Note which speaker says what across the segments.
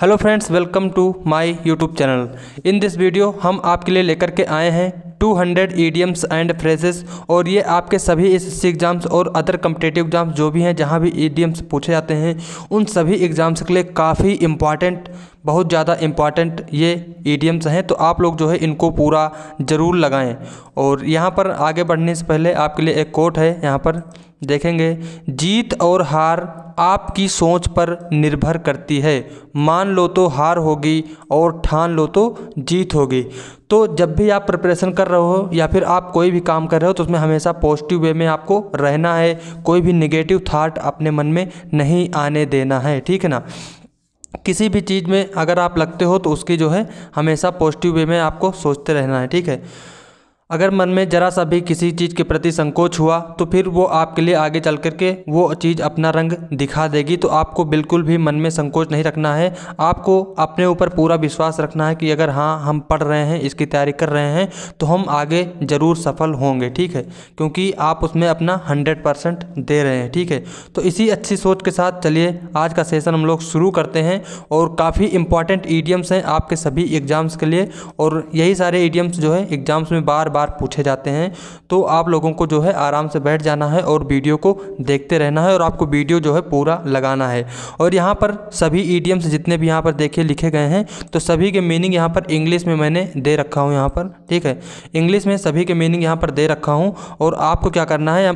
Speaker 1: hello friends welcome to my YouTube channel in this video हम आपके लिए लेकर के आए हैं 200 ईडियम्स एंड फ्रेजेस और ये आपके सभी एस एस एग्ज़ाम्स और अदर कम्पिटेटिव एग्ज़ाम्स जो भी हैं जहाँ भी ईडियम्स पूछे जाते हैं उन सभी एग्ज़ाम्स के लिए काफ़ी इम्पॉर्टेंट बहुत ज़्यादा इम्पॉर्टेंट ये ईडियम्स हैं तो आप लोग जो है इनको पूरा ज़रूर लगाएँ और यहाँ पर आगे बढ़ने से पहले आपके लिए एक कोट है यहाँ पर देखेंगे जीत और हार आपकी सोच पर निर्भर करती है मान लो तो हार होगी और ठान लो तो जीत होगी तो जब भी आप प्रिपरेशन कर रहे हो या फिर आप कोई भी काम कर रहे हो तो उसमें हमेशा पॉजिटिव वे में आपको रहना है कोई भी निगेटिव थाट अपने मन में नहीं आने देना है ठीक है ना किसी भी चीज़ में अगर आप लगते हो तो उसकी जो है हमेशा पॉजिटिव वे में आपको सोचते रहना है ठीक है अगर मन में ज़रा सा भी किसी चीज़ के प्रति संकोच हुआ तो फिर वो आपके लिए आगे चल कर के वो चीज़ अपना रंग दिखा देगी तो आपको बिल्कुल भी मन में संकोच नहीं रखना है आपको अपने ऊपर पूरा विश्वास रखना है कि अगर हाँ हम पढ़ रहे हैं इसकी तैयारी कर रहे हैं तो हम आगे ज़रूर सफल होंगे ठीक है क्योंकि आप उसमें अपना हंड्रेड परसेंट दे रहे हैं ठीक है तो इसी अच्छी सोच के साथ चलिए आज का सेशन हम लोग शुरू करते हैं और काफ़ी इंपॉर्टेंट ईडियम्स हैं आपके सभी एग्ज़ाम्स के लिए और यही सारे ईडियम्स जो है एग्ज़ाम्स में बार बार बार पूछे जाते हैं तो आप लोगों को जो है आराम से बैठ जाना है और वीडियो को देखते रहना है और आपको वीडियो जो है पूरा लगाना है और यहाँ पर सभी ईडियम्स जितने भी यहाँ पर देखे लिखे गए हैं तो सभी के मीनिंग यहाँ पर इंग्लिश में मैंने दे रखा हूँ यहाँ पर ठीक है इंग्लिश में सभी के मीनिंग यहाँ पर दे रखा हूँ और आपको क्या करना है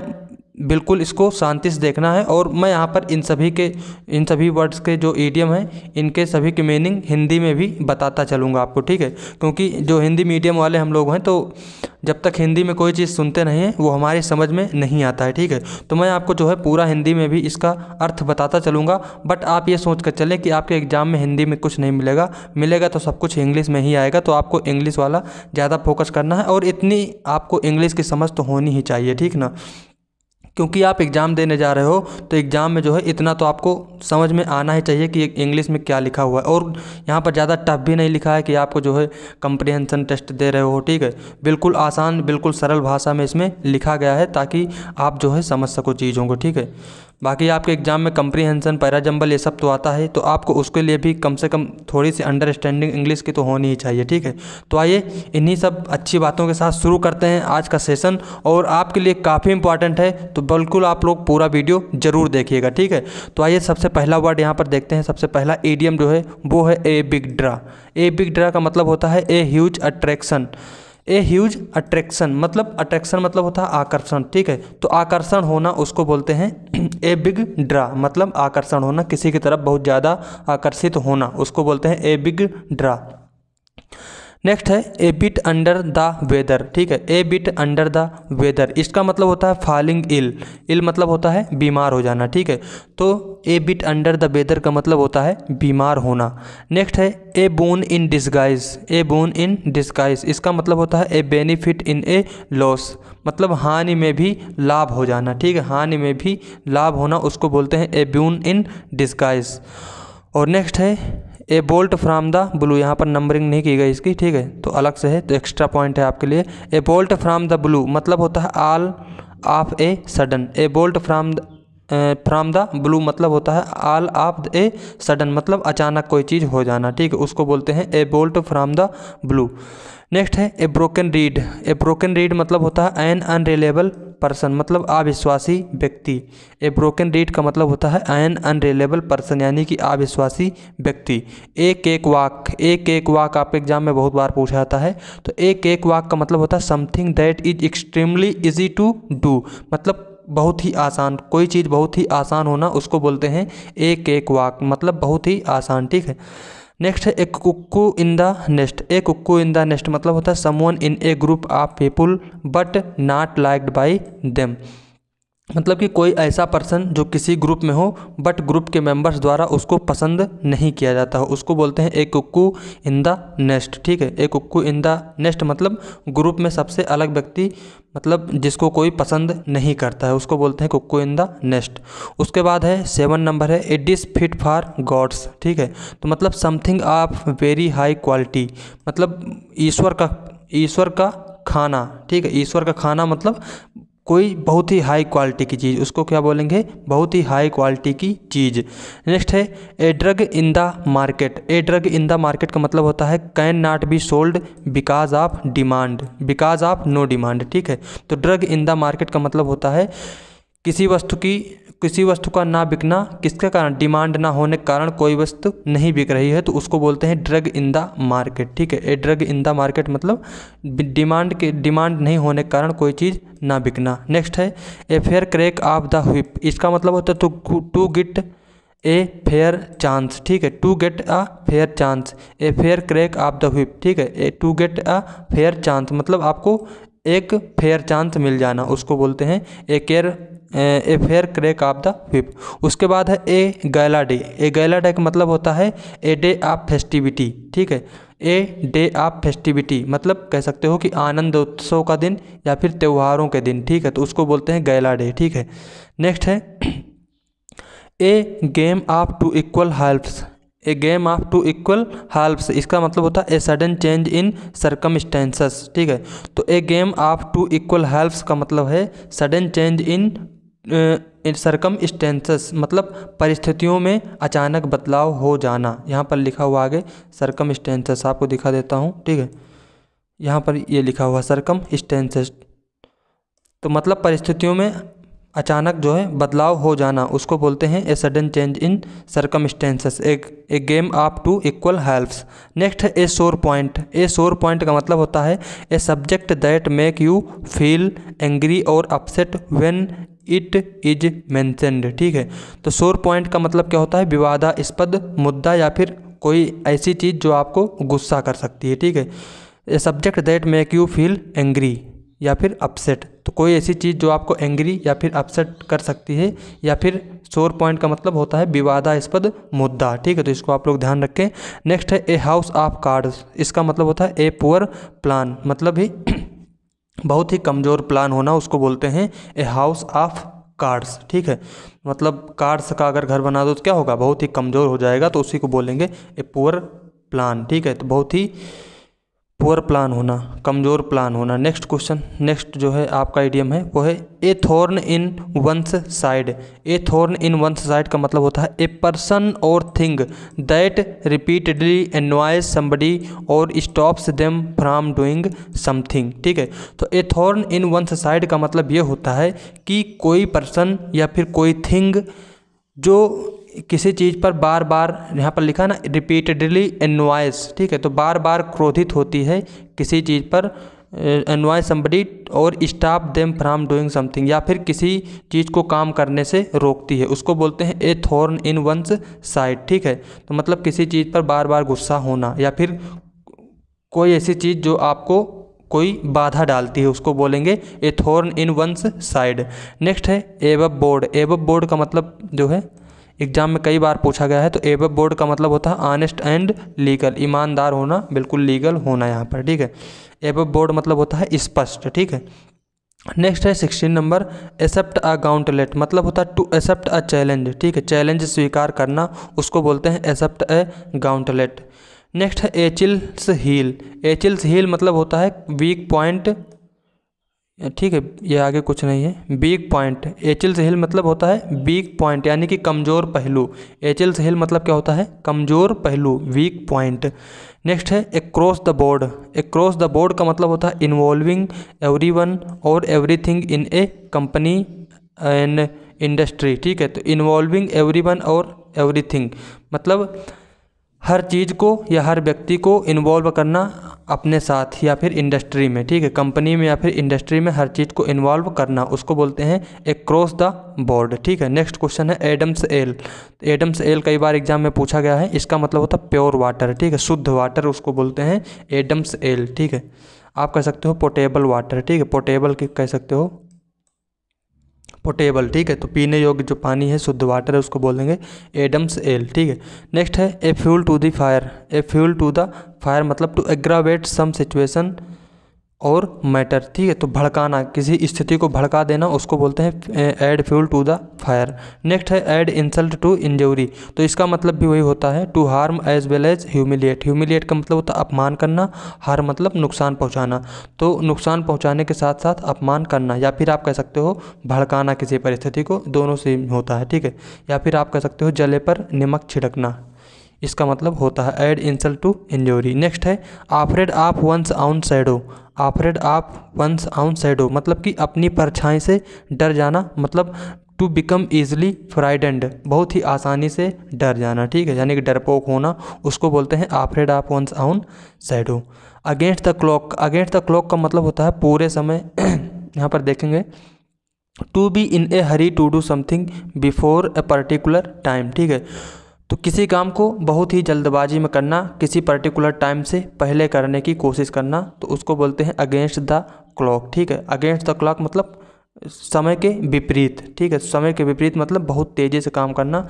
Speaker 1: बिल्कुल इसको शांति से देखना है और मैं यहाँ पर इन सभी के इन सभी वर्ड्स के जो ईडियम हैं इनके सभी के मीनिंग हिंदी में भी बताता चलूँगा आपको ठीक है क्योंकि जो हिंदी मीडियम वाले हम लोग हैं तो जब तक हिंदी में कोई चीज़ सुनते नहीं हैं वो हमारी समझ में नहीं आता है ठीक है तो मैं आपको जो है पूरा हिंदी में भी इसका अर्थ बताता चलूँगा बट आप ये सोच कर चलें कि आपके एग्ज़ाम में हिंदी में कुछ नहीं मिलेगा मिलेगा तो सब कुछ इंग्लिश में ही आएगा तो आपको इंग्लिश वाला ज़्यादा फोकस करना है और इतनी आपको इंग्लिश की समझ तो होनी ही चाहिए ठीक ना क्योंकि आप एग्ज़ाम देने जा रहे हो तो एग्ज़ाम में जो है इतना तो आपको समझ में आना ही चाहिए कि इंग्लिश में क्या लिखा हुआ है और यहाँ पर ज़्यादा टफ भी नहीं लिखा है कि आपको जो है कंप्रिहेंसन टेस्ट दे रहे हो ठीक है बिल्कुल आसान बिल्कुल सरल भाषा में इसमें लिखा गया है ताकि आप जो है समझ सको चीज़ों को ठीक है बाकी आपके एग्ज़ाम में कंप्रीहेंसन पैराजम्बल ये सब तो आता है तो आपको उसके लिए भी कम से कम थोड़ी सी अंडरस्टैंडिंग इंग्लिश की तो होनी ही चाहिए ठीक है तो आइए इन्हीं सब अच्छी बातों के साथ शुरू करते हैं आज का सेशन और आपके लिए काफ़ी इंपॉर्टेंट है तो बिल्कुल आप लोग पूरा वीडियो ज़रूर देखिएगा ठीक है तो आइए सबसे पहला वर्ड यहाँ पर देखते हैं सबसे पहला एडियम जो है वो है a big draw a big draw का मतलब होता है a huge attraction a huge attraction मतलब अट्रैक्शन मतलब होता है आकर्षण ठीक है तो आकर्षण होना उसको बोलते हैं ए बिग ड्रा मतलब आकर्षण होना किसी की तरफ बहुत ज़्यादा आकर्षित होना उसको बोलते हैं ए बिग ड्रा नेक्स्ट है a bit under the weather ठीक है a bit under the weather इसका मतलब होता है फॉलिंग इल इल मतलब होता है बीमार हो जाना ठीक है तो a bit under the weather का मतलब होता है बीमार होना नेक्स्ट है a boon in disguise a boon in disguise इसका मतलब होता है ए बेनिफिट इन ए लॉस मतलब हानि में भी लाभ हो जाना ठीक है हानि में भी लाभ होना उसको बोलते हैं ए बोन इन डिस्गाइज और नेक्स्ट है a bolt from the blue यहाँ पर नंबरिंग नहीं की गई इसकी ठीक है तो अलग से है तो एक्स्ट्रा पॉइंट है आपके लिए a bolt from the blue मतलब होता है all of a sudden a bolt from from the blue मतलब होता है आल ऑफ ए सडन मतलब अचानक कोई चीज़ हो जाना ठीक है उसको बोलते हैं a bolt from the blue next है a broken reed a broken reed मतलब होता है एन अनरिलेबल पर्सन मतलब अविश्वासी व्यक्ति ए ब्रोकन रीड का मतलब होता है एन अनरिलेबल पर्सन यानी कि अविश्वासी व्यक्ति एक एक वाक एक एक वाक आपके एग्जाम में बहुत बार पूछा जाता है तो एक एक वाक का मतलब होता है something that is extremely easy to do मतलब बहुत ही आसान कोई चीज़ बहुत ही आसान होना उसको बोलते हैं एक एक वाक मतलब बहुत ही आसान ठीक है नेक्स्ट है a cuckoo in the nest a cuckoo in the nest मतलब होता है someone in a group of people but not liked by them मतलब कि कोई ऐसा पर्सन जो किसी ग्रुप में हो बट ग्रुप के मेंबर्स द्वारा उसको पसंद नहीं किया जाता हो उसको बोलते हैं एक कुक्कू इन द नेस्ट ठीक है एक कुक्कू इन द नेस्ट मतलब ग्रुप में सबसे अलग व्यक्ति मतलब जिसको कोई पसंद नहीं करता है उसको बोलते हैं कुक्कू इन द नेस्ट उसके बाद है सेवन नंबर है a dish fit for gods ठीक है तो मतलब something of very high quality मतलब ईश्वर का ईश्वर का खाना ठीक है ईश्वर का खाना मतलब कोई बहुत ही हाई क्वालिटी की चीज़ उसको क्या बोलेंगे बहुत ही हाई क्वालिटी की चीज़ नेक्स्ट है a drug in the market a drug in the market का मतलब होता है can not be sold because of demand because of no demand ठीक है तो ड्रग इन द मार्केट का मतलब होता है किसी वस्तु की किसी वस्तु का ना बिकना किसके कारण डिमांड ना होने के कारण कोई वस्तु नहीं बिक रही है तो उसको बोलते हैं ड्रग इन द मार्केट ठीक है a drug in the market मतलब डिमांड के डिमांड नहीं होने के कारण कोई चीज़ ना बिकना नेक्स्ट है a fair crack of the whip इसका मतलब होता है to to get a fair chance ठीक है to get a fair chance a fair crack of the whip ठीक है a to get a fair chance मतलब आपको एक फेयर चांस मिल जाना उसको बोलते हैं a care a fair crack of the whip उसके बाद है ए गैला डे ए गैला डे का मतलब होता है ए डे ऑफ फेस्टिविटी ठीक है ए डे ऑफ फेस्टिविटी मतलब कह सकते हो कि आनंद उत्सव का दिन या फिर त्योहारों के दिन ठीक है तो उसको बोलते हैं गैला डे ठीक है नेक्स्ट है a game of two equal halves a game of two equal halves इसका मतलब होता है a sudden change in circumstances ठीक है तो a game of two equal halves का मतलब है सडन चेंज इन सरकम स्टेंसेस मतलब परिस्थितियों में अचानक बदलाव हो जाना यहाँ पर लिखा हुआ आगे सरकम स्टेंसेस आपको दिखा देता हूँ ठीक है यहाँ पर ये लिखा हुआ सरकम स्टेंसेस तो मतलब परिस्थितियों में अचानक जो है बदलाव हो जाना उसको बोलते हैं ए सडन चेंज इन सरकम स्टेंसेस एक ए गेम आप two equal halves next a sore point a sore point का मतलब होता है a subject that make you feel angry और upset when it is mentioned ठीक है तो शोर पॉइंट का मतलब क्या होता है विवादास्पद मुद्दा या फिर कोई ऐसी चीज़ जो आपको गुस्सा कर सकती है ठीक है a subject that make you feel angry या फिर अपसेट तो कोई ऐसी चीज़ जो आपको एंग्री या फिर अपसेट कर सकती है या फिर शोर पॉइंट का मतलब होता है विवादास्पद मुद्दा ठीक है तो इसको आप लोग ध्यान रखें नेक्स्ट है ए हाउस ऑफ कार्ड्स इसका मतलब होता है ए पुअर प्लान मतलब ही बहुत ही कमज़ोर प्लान होना उसको बोलते हैं ए हाउस ऑफ कार्ड्स ठीक है मतलब कार्ड्स का अगर घर बना दो तो क्या होगा बहुत ही कमज़ोर हो जाएगा तो उसी को बोलेंगे ए पुअर प्लान ठीक है तो बहुत ही पुअर प्लान होना कमज़ोर प्लान होना नेक्स्ट क्वेश्चन नेक्स्ट जो है आपका आइडियम है वो है a thorn in one's side a thorn in one's side का मतलब होता है ए पर्सन और thing that repeatedly annoys somebody और stops them from doing something ठीक है तो a thorn in one's side का मतलब ये होता है कि कोई पर्सन या फिर कोई थिंग जो किसी चीज़ पर बार बार यहाँ पर लिखा ना रिपीटेडली एनवाइस ठीक है तो बार बार क्रोधित होती है किसी चीज़ पर एनवाय सम्बडी और stop them from doing something या फिर किसी चीज़ को काम करने से रोकती है उसको बोलते हैं a thorn in one's side ठीक है तो मतलब किसी चीज़ पर बार बार गुस्सा होना या फिर कोई ऐसी चीज़ जो आपको कोई बाधा डालती है उसको बोलेंगे a thorn in one's side next है एवब बोर्ड एवब बोर्ड का मतलब जो है एग्जाम में कई बार पूछा गया है तो एब बोर्ड का मतलब होता है ऑनेस्ट एंड लीगल ईमानदार होना बिल्कुल लीगल होना यहाँ पर ठीक है एब बोर्ड मतलब होता है स्पष्ट ठीक है नेक्स्ट है sixteen number accept a gauntlet मतलब होता है टू एक्सेप्ट अ चैलेंज ठीक है चैलेंज स्वीकार करना उसको बोलते हैं एक्सेप्ट अ गाउंटलेट नेक्स्ट है एचिल्स हील एचिल्स हील मतलब होता है वीक पॉइंट ठीक है ये आगे कुछ नहीं है बीक पॉइंट एचिल्स हिल मतलब होता है बीक पॉइंट यानी कि कमज़ोर पहलू एचिल्स हिल मतलब क्या होता है कमज़ोर पहलू वीक पॉइंट नेक्स्ट है across the board across the board का मतलब होता है इन्वॉल्विंग एवरीवन और everything in a company and industry ठीक है तो इन्वॉल्विंग वन और एवरीथिंग मतलब हर चीज़ को या हर व्यक्ति को इन्वॉल्व करना अपने साथ या फिर इंडस्ट्री में ठीक है कंपनी में या फिर इंडस्ट्री में हर चीज़ को इन्वॉल्व करना उसको बोलते हैं एक्रॉस द बोर्ड ठीक है नेक्स्ट क्वेश्चन है एडम्स एल एडम्स एल कई बार एग्जाम में पूछा गया है इसका मतलब होता है प्योर वाटर ठीक है शुद्ध वाटर उसको बोलते हैं एडम्स एल ठीक है आप कह सकते हो पोटेबल वाटर ठीक है पोटेबल कह सकते हो पोटेबल ठीक है तो पीने योग्य जो पानी है शुद्ध वाटर है उसको बोलेंगे एडम्स एल ठीक है नेक्स्ट है a fuel to the fire a fuel to the fire मतलब टू एग्रावेट सम सिचुएशन और मैटर ठीक है तो भड़काना किसी स्थिति को भड़का देना उसको बोलते हैं add fuel to the fire next है ऐड इंसल्ट टू इंजरी तो इसका मतलब भी वही होता है to harm as well as humiliate humiliate का मतलब होता है अपमान करना हार मतलब नुकसान पहुंचाना तो नुकसान पहुंचाने के साथ साथ अपमान करना या फिर आप कह सकते हो भड़काना किसी परिस्थिति को दोनों से होता है ठीक है या फिर आप कह सकते हो जले पर नमक छिड़कना इसका मतलब होता है add insult to injury next है आफरेड आप वंस आउन सैडो आफरेड आप वंस आउन सैडो मतलब कि अपनी परछाई से डर जाना मतलब टू बिकम ईजिली फ्राइडेंड बहुत ही आसानी से डर जाना ठीक है यानी कि डरपोक होना उसको बोलते हैं आफरेड आप one's own shadow against the clock against the clock का मतलब होता है पूरे समय यहाँ पर देखेंगे to be in a hurry to do something before a particular time ठीक है तो किसी काम को बहुत ही जल्दबाजी में करना किसी पर्टिकुलर टाइम से पहले करने की कोशिश करना तो उसको बोलते हैं अगेंस्ट द क्लॉक ठीक है अगेंस्ट द क्लॉक मतलब समय के विपरीत ठीक है समय के विपरीत मतलब बहुत तेज़ी से काम करना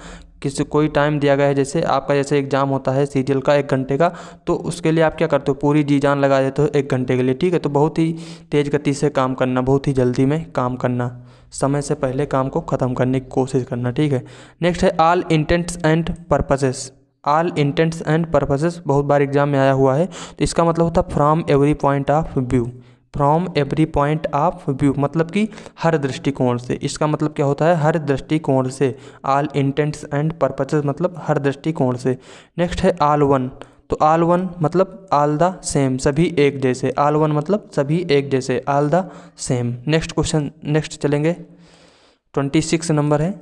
Speaker 1: किसी कोई टाइम दिया गया है जैसे आपका जैसे एग्ज़ाम होता है सीरियल का एक घंटे का तो उसके लिए आप क्या करते हो पूरी जी जान लगा देते हो एक घंटे के लिए ठीक है तो बहुत ही तेज़ गति से काम करना बहुत ही जल्दी में काम करना समय से पहले काम को ख़त्म करने की कोशिश करना ठीक है नेक्स्ट है all intents and purposes all intents and purposes बहुत बार एग्जाम में आया हुआ है तो इसका मतलब होता है from every point of view from every point of view मतलब कि हर दृष्टिकोण से इसका मतलब क्या होता है हर दृष्टिकोण से आल इंटेंट्स एंड पर्पजेज मतलब हर दृष्टिकोण से नेक्स्ट है आल वन तो आल वन मतलब आल द सेम सभी एक जैसे आल वन मतलब सभी एक जैसे all the same next question next चलेंगे ट्वेंटी सिक्स नंबर है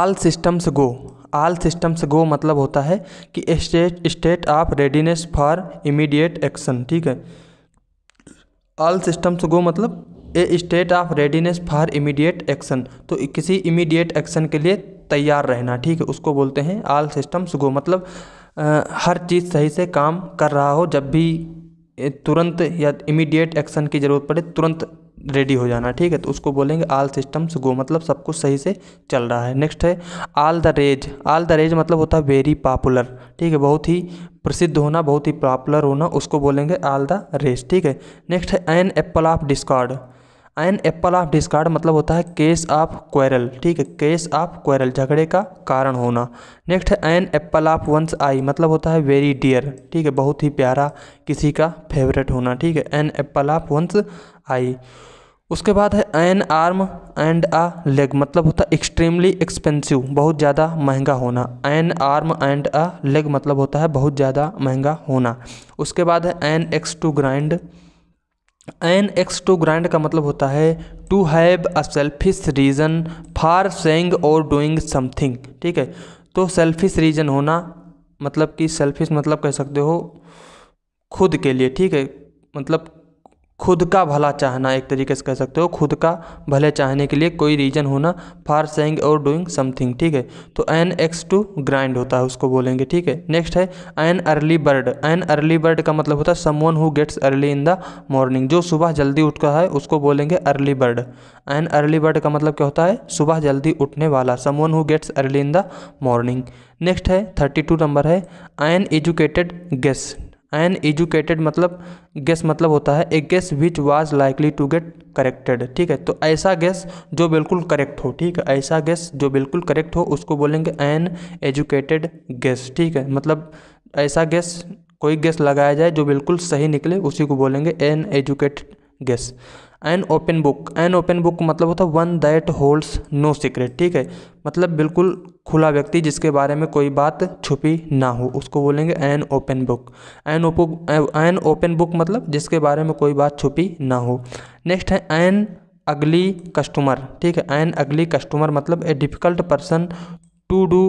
Speaker 1: आल सिस्टम्स गो आल सिस्टम्स गो मतलब होता है कि state state of readiness for immediate action ठीक है ऑल सिस्टम्स गो मतलब a state of readiness for immediate action तो किसी इमीडिएट एक्शन के लिए तैयार रहना ठीक है उसको बोलते हैं ऑल सिस्टम्स गो मतलब आ, हर चीज़ सही से काम कर रहा हो जब भी तुरंत या इमीडिएट एक्शन की ज़रूरत पड़े तुरंत रेडी हो जाना ठीक है तो उसको बोलेंगे आल सिस्टम्स गो मतलब सब कुछ सही से चल रहा है नेक्स्ट है all the rage all the rage मतलब होता है वेरी पॉपुलर ठीक है बहुत ही प्रसिद्ध होना बहुत ही पॉपुलर होना उसको बोलेंगे आल द रेज ठीक है नेक्स्ट है an apple of discord an apple of discord मतलब होता है केस ऑफ क्वेरल ठीक है केस ऑफ क्वेरल झगड़े का कारण होना नेक्स्ट है an apple of one's eye मतलब होता है वेरी डियर ठीक है बहुत ही प्यारा किसी का फेवरेट होना ठीक है an apple of one's eye उसके बाद है an arm and a leg मतलब होता है एक्सट्रीमली एक्सपेंसिव बहुत ज़्यादा महंगा होना an arm and a leg मतलब होता है बहुत ज़्यादा महंगा होना उसके बाद है an axe to grind an axe to grind का मतलब होता है to have a selfish reason for saying और डूइंग समथिंग ठीक है तो सेल्फिश रीज़न होना मतलब कि सेल्फिश मतलब कह सकते हो खुद के लिए ठीक है मतलब खुद का भला चाहना एक तरीके से कह सकते हो खुद का भले चाहने के लिए कोई रीज़न होना फार सेइंग और डूइंग समथिंग ठीक है तो एन एक्स टू ग्राइंड होता है उसको बोलेंगे ठीक है नेक्स्ट है an early bird an early bird का मतलब होता है someone who gets early in the morning जो सुबह जल्दी उठता है उसको बोलेंगे early bird an early bird का मतलब क्या होता है सुबह जल्दी उठने वाला someone who gets early in the morning next है थर्टी टू नंबर है an educated guess an educated मतलब गेस मतलब होता है a guess which was likely to get corrected ठीक है तो ऐसा गेस जो बिल्कुल करेक्ट हो ठीक है ऐसा गेस जो बिल्कुल करेक्ट हो उसको बोलेंगे एन एजुकेटेड गेस ठीक है मतलब ऐसा गेस कोई गेस लगाया जाए जो बिल्कुल सही निकले उसी को बोलेंगे an educated guess an open book an open book मतलब होता है one that holds no secret ठीक है मतलब बिल्कुल खुला व्यक्ति जिसके बारे में कोई बात छुपी ना हो उसको बोलेंगे an open book an open an open book मतलब जिसके बारे में कोई बात छुपी ना हो नेक्स्ट है एन अगली कस्टमर ठीक है एन अगली कस्टमर मतलब a difficult person to do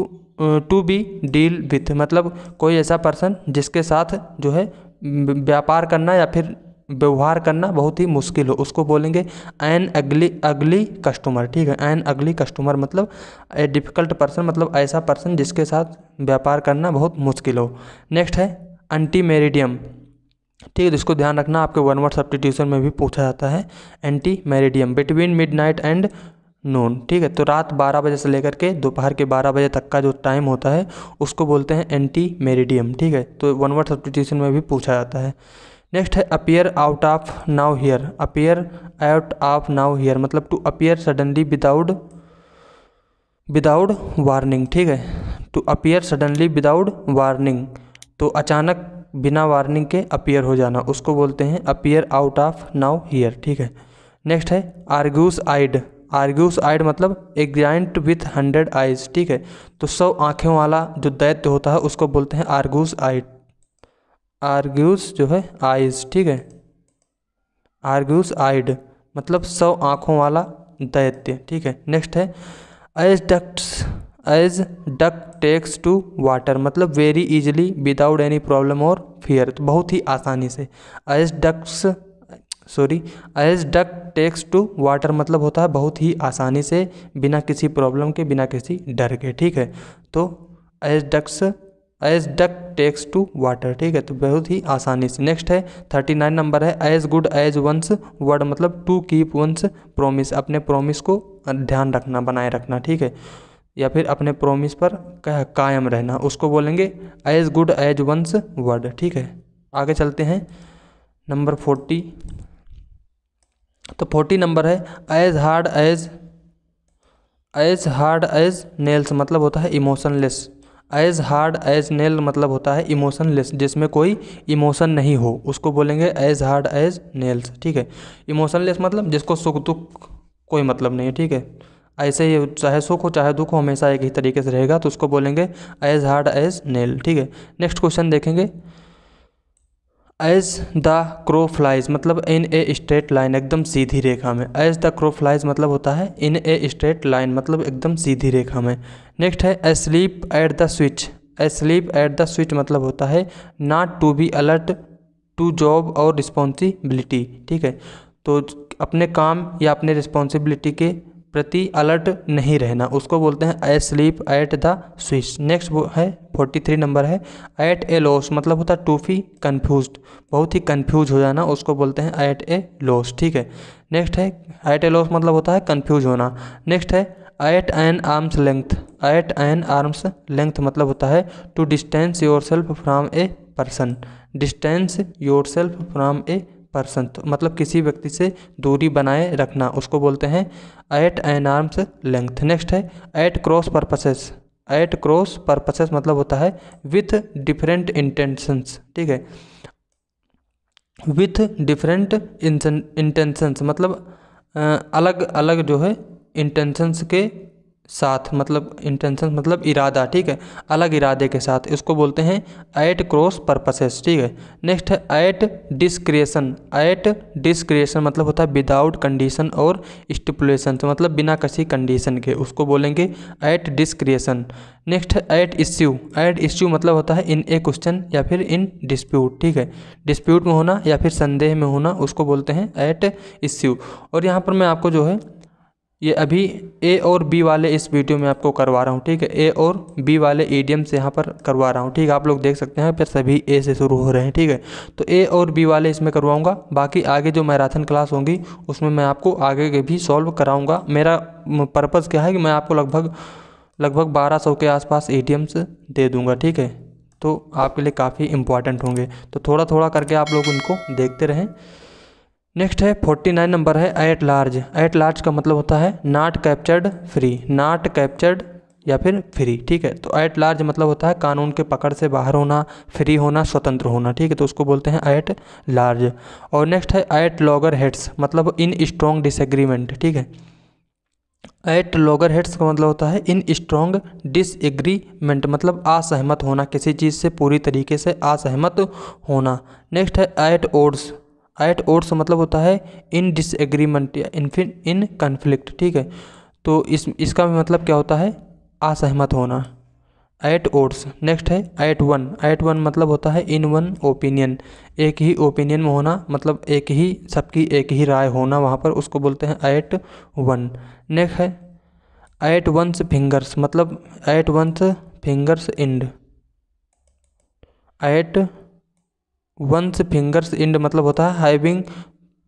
Speaker 1: to be deal with मतलब कोई ऐसा पर्सन जिसके साथ जो है व्यापार करना या फिर व्यवहार करना बहुत ही मुश्किल हो उसको बोलेंगे एन अगली अगली कस्टमर ठीक है एन अगली कस्टमर मतलब ए डिफ़िकल्ट पर्सन मतलब ऐसा पर्सन जिसके साथ व्यापार करना बहुत मुश्किल हो नेक्स्ट है एंटी मेरिडियम ठीक है तो इसको ध्यान रखना आपके वन वर्ड सब्टीट्यूशन में भी पूछा जाता है ante meridiem between night and noon ठीक है तो रात 12 बजे से लेकर के दोपहर के 12 बजे तक का जो टाइम होता है उसको बोलते हैं एंटी मेरिडियम ठीक है तो वन वर्ड सब्सटीट्यूशन में भी पूछा जाता है नेक्स्ट है appear out of nowhere appear out of nowhere मतलब to appear suddenly without without warning ठीक है to appear suddenly without warning तो अचानक बिना वार्निंग के अपियर हो जाना उसको बोलते हैं appear out of nowhere ठीक है नेक्स्ट है आर्ग्यूस आइड आर्ग्यूस आइड मतलब एग्जाइंट विथ हंड्रेड आइज ठीक है तो सौ आँखों वाला जो दैत्य होता है उसको बोलते हैं आर्ग्यूस आइड आर्ग्यूस जो है आइज ठीक है आर्ग्यूस आइड मतलब सौ आँखों वाला दैत्य ठीक है नेक्स्ट है as ducks as duck takes to water मतलब very easily without any problem और फियर तो बहुत ही आसानी से as ducks sorry as duck takes to water मतलब होता है बहुत ही आसानी से बिना किसी प्रॉब्लम के बिना किसी डर के ठीक है तो as ducks as duck takes to water ठीक है तो बहुत ही आसानी से नेक्स्ट है थर्टी नाइन नंबर है as good as one's word मतलब टू कीप वंस प्रोमिस अपने प्रोमिस को ध्यान रखना बनाए रखना ठीक है या फिर अपने प्रोमिस पर कायम रहना उसको बोलेंगे as good as one's word ठीक है आगे चलते हैं नंबर फोर्टी तो फोर्टी नंबर है as hard as as hard as nails मतलब होता है emotionless as hard as nail मतलब होता है इमोशनलेस जिसमें कोई इमोशन नहीं हो उसको बोलेंगे एज हार्ड एज नेल्स ठीक है इमोशनलेस मतलब जिसको सुख दुख कोई मतलब नहीं है ठीक है ऐसे ही चाहे सुख हो चाहे दुख हो हमेशा एक ही तरीके से रहेगा तो उसको बोलेंगे एज हार्ड एज नेल ठीक है नेक्स्ट क्वेश्चन देखेंगे एज द क्रो फ्लाइज मतलब इन ए स्ट्रेट लाइन एकदम सीधी रेखा में एज द क्रो फ्लाइज मतलब होता है इन ए स्ट्रेट लाइन मतलब एकदम सीधी रेखा में नेक्स्ट है asleep at the switch asleep at the switch मतलब होता है not to be alert to job और रिस्पॉन्सिबिलिटी ठीक है तो अपने काम या अपने रिस्पॉन्सिबिलिटी के प्रति अलर्ट नहीं रहना उसको बोलते हैं asleep at the switch next वो है फोर्टी थ्री नंबर है एट ए लॉस मतलब होता है टूफी कन्फ्यूज बहुत ही कन्फ्यूज हो जाना उसको बोलते हैं एट ए लॉस ठीक है नेक्स्ट है एट ए लॉस मतलब होता है कन्फ्यूज होना नेक्स्ट है at an arm's length at an arm's length मतलब होता है to distance yourself from a person distance yourself from a person तो मतलब किसी व्यक्ति से दूरी बनाए रखना उसको बोलते हैं at an arm's length next है at cross purposes at cross purposes मतलब होता है विथ डिफरेंट इंटेंशंस ठीक है विथ डिफरेंट इंटेंशंस मतलब अलग अलग जो है इंटेंशंस के साथ मतलब इंटेंशन मतलब इरादा ठीक है अलग इरादे के साथ इसको बोलते हैं ऐट क्रॉस पर्पसेस ठीक है नेक्स्ट है ऐट डिस्क्रिएशन ऐट डिस्क्रिएशन मतलब होता है विदाउट कंडीशन और स्टिपुलेशन तो मतलब बिना किसी कंडीशन के उसको बोलेंगे ऐट डिस्क्रिएशन नेक्स्ट है ऐट इश्यू ऐट इश्यू मतलब होता है इन ए क्वेश्चन या फिर इन डिस्प्यूट ठीक है डिस्प्यूट में होना या फिर संदेह में होना उसको बोलते हैं ऐट इश्यू और यहाँ पर मैं आपको जो है ये अभी ए और बी वाले इस वीडियो में आपको करवा रहा हूँ ठीक है ए और बी वाले ईडियम से यहाँ पर करवा रहा हूँ ठीक है आप लोग देख सकते हैं फिर सभी ए से शुरू हो रहे हैं ठीक है तो ए और बी वाले इसमें करवाऊँगा बाकी आगे जो मैराथन क्लास होंगी उसमें मैं आपको आगे के भी सॉल्व कराऊँगा मेरा पर्पज़ क्या है कि मैं आपको लगभग लगभग बारह सौ के आसपास ए दे दूँगा ठीक है तो आपके लिए काफ़ी इंपॉर्टेंट होंगे तो थोड़ा थोड़ा करके आप लोग उनको देखते रहें नेक्स्ट है फोर्टी नाइन नंबर है एट लार्ज एट लार्ज का मतलब होता है not captured free not captured या फिर फ्री ठीक है तो एट लार्ज मतलब होता है कानून के पकड़ से बाहर होना फ्री होना स्वतंत्र होना ठीक है तो उसको बोलते हैं एट लार्ज और नेक्स्ट है एट लॉगर हेड्स मतलब इन स्ट्रॉन्ग डिसएग्रीमेंट ठीक है एट लॉगर हेड्स का मतलब होता है इन स्ट्रॉन्ग डिसएग्रीमेंट मतलब असहमत होना किसी चीज़ से पूरी तरीके से असहमत होना नेक्स्ट है एट ओड्स एट ओट्स मतलब होता है इन डिसएग्रीमेंट या इन इन कन्फ्लिक्ट ठीक है तो इस इसका भी मतलब क्या होता है असहमत होना एट ओट्स नेक्स्ट है एट वन एट वन मतलब होता है इन वन ओपिनियन एक ही ओपिनियन में होना मतलब एक ही सबकी एक ही राय होना वहाँ पर उसको बोलते हैं एट वन नेक्स्ट है एट वंस फिंगर्स मतलब at one's fingers end at one's fingers end मतलब होता है हैविंग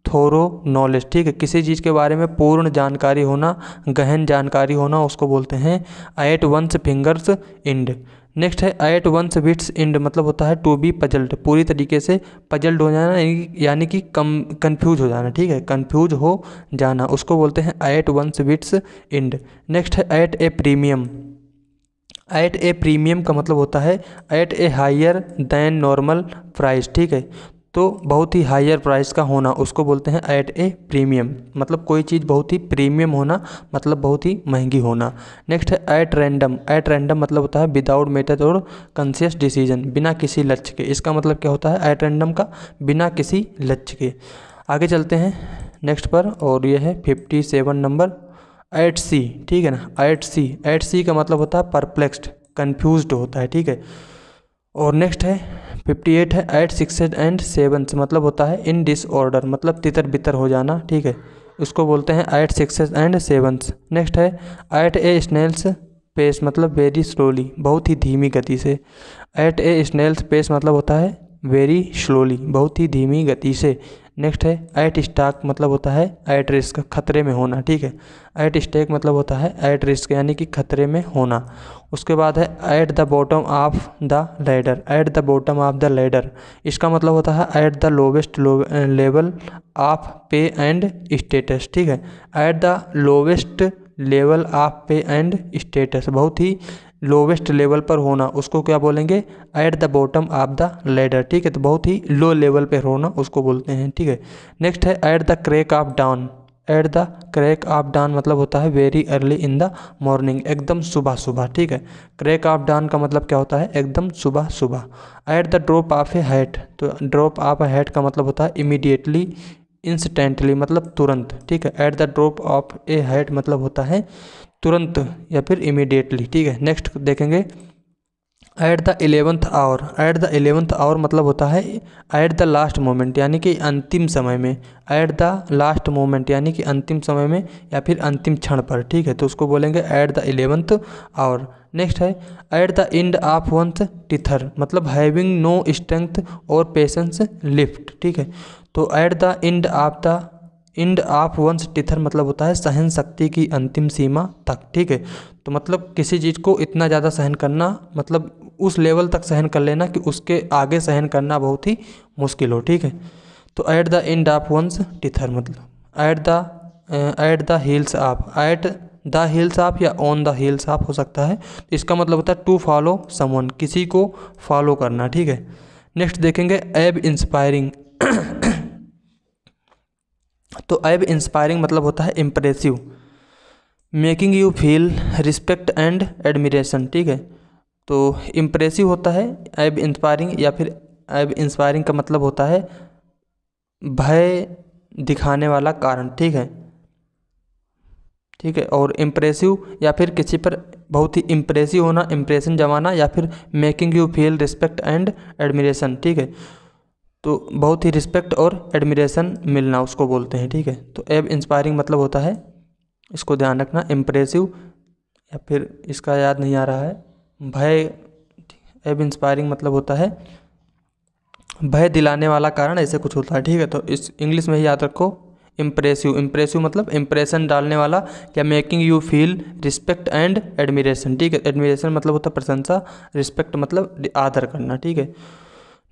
Speaker 1: थोरो नॉलेज ठीक है किसी चीज़ के बारे में पूर्ण जानकारी होना गहन जानकारी होना उसको बोलते हैं at one's fingers end next है एट वंस विट्स इंड मतलब होता है टू बी पजल्ड पूरी तरीके से पजल्ड हो जाना यानी कि कम कन्फ्यूज हो जाना ठीक है कन्फ्यूज हो जाना उसको बोलते हैं at one's wits end next है at a premium at a premium का मतलब होता है at a higher than normal price ठीक है तो बहुत ही हायर प्राइस का होना उसको बोलते हैं ऐट ए प्रीमियम मतलब कोई चीज़ बहुत ही प्रीमियम होना मतलब बहुत ही महंगी होना नेक्स्ट है ऐट रैंडम ऐट रैंडम मतलब होता है विदाउट मेथड और कंसियस डिसीजन बिना किसी लक्ष्य के इसका मतलब क्या होता है ऐट रैंडम का बिना किसी लक्ष्य के आगे चलते हैं नेक्स्ट पर और यह है fifty seven number at sea ठीक है ना एट सी एट सी का मतलब होता है परप्लेक्स्ड कन्फ्यूज होता है ठीक है और नेक्स्ट है फिफ्टी एट है at six and sevens मतलब होता है इन डिसऑर्डर मतलब तितर बितर हो जाना ठीक है उसको बोलते हैं at six and sevens next है एट ए स्नेल्स पेस मतलब वेरी स्लोली बहुत ही धीमी गति से एट ए स्नेल्स पेस मतलब होता है वेरी स्लोली बहुत ही धीमी गति से नेक्स्ट है एट स्टॉक मतलब होता है एट रिस्क खतरे में होना ठीक है एट स्टेक मतलब होता है एट रिस्क यानी कि खतरे में होना उसके बाद है at the bottom of the ladder at the bottom of the ladder इसका मतलब होता है at the lowest level of pay and status ठीक है at the lowest level of pay and status बहुत ही लोवेस्ट लेवल पर होना उसको क्या बोलेंगे at the bottom of the ladder ठीक है तो बहुत ही लो लेवल पर होना उसको बोलते हैं ठीक है नेक्स्ट है at the crack of dawn at the crack of dawn मतलब होता है very early in the morning एकदम सुबह सुबह ठीक है क्रैक ऑफ डान का मतलब क्या होता है एकदम सुबह सुबह at the drop of a hat तो ड्रॉप ऑफ ए का मतलब होता है इमीडिएटली इंस्टेंटली मतलब तुरंत ठीक है at the drop of a hat मतलब होता है तुरंत या फिर इमीडिएटली ठीक है नेक्स्ट देखेंगे at the eleventh hour at the eleventh hour मतलब होता है ऐट द लास्ट मोमेंट यानी कि अंतिम समय में एट द लास्ट मोमेंट यानी कि अंतिम समय में या फिर अंतिम क्षण पर ठीक है तो उसको बोलेंगे at the eleventh hour next है at the end of one's tether मतलब हैविंग नो स्ट्रेंथ और पेशेंस लिफ्ट ठीक है तो at the end of the end of one's tether मतलब होता है सहन शक्ति की अंतिम सीमा तक ठीक है तो मतलब किसी चीज़ को इतना ज़्यादा सहन करना मतलब उस लेवल तक सहन कर लेना कि उसके आगे सहन करना बहुत ही मुश्किल हो ठीक है तो at the end of one's tether मतलब at the at the heels of at the heels of या ऑन द हिल्स ऑफ हो सकता है इसका मतलब होता है टू फॉलो समवन किसी को फॉलो करना ठीक है नेक्स्ट देखेंगे एब इंस्पायरिंग तो ऐब इंस्पायरिंग मतलब होता है impressive making you feel respect and admiration ठीक है तो इम्प्रेसिव होता है ऐब इंस्पायरिंग या फिर ऐब इंस्पायरिंग का मतलब होता है भय दिखाने वाला कारण ठीक है ठीक है और इम्प्रेसिव या फिर किसी पर बहुत ही इम्प्रेसिव होना इम्प्रेशन जमाना या फिर making you feel respect and admiration ठीक है तो बहुत ही रिस्पेक्ट और एडमिरेशन मिलना उसको बोलते हैं ठीक है तो एब इंस्पायरिंग मतलब होता है इसको ध्यान रखना इम्प्रेसिव या फिर इसका याद नहीं आ रहा है भय एब इंस्पायरिंग मतलब होता है भय दिलाने वाला कारण ऐसे कुछ होता है ठीक है तो इस इंग्लिश में ही याद रखो इम्प्रेसिव इम्प्रेसिव मतलब इम्प्रेशन डालने वाला या making you feel respect and admiration ठीक है एडमिरेशन मतलब होता है प्रशंसा रिस्पेक्ट मतलब आदर करना ठीक है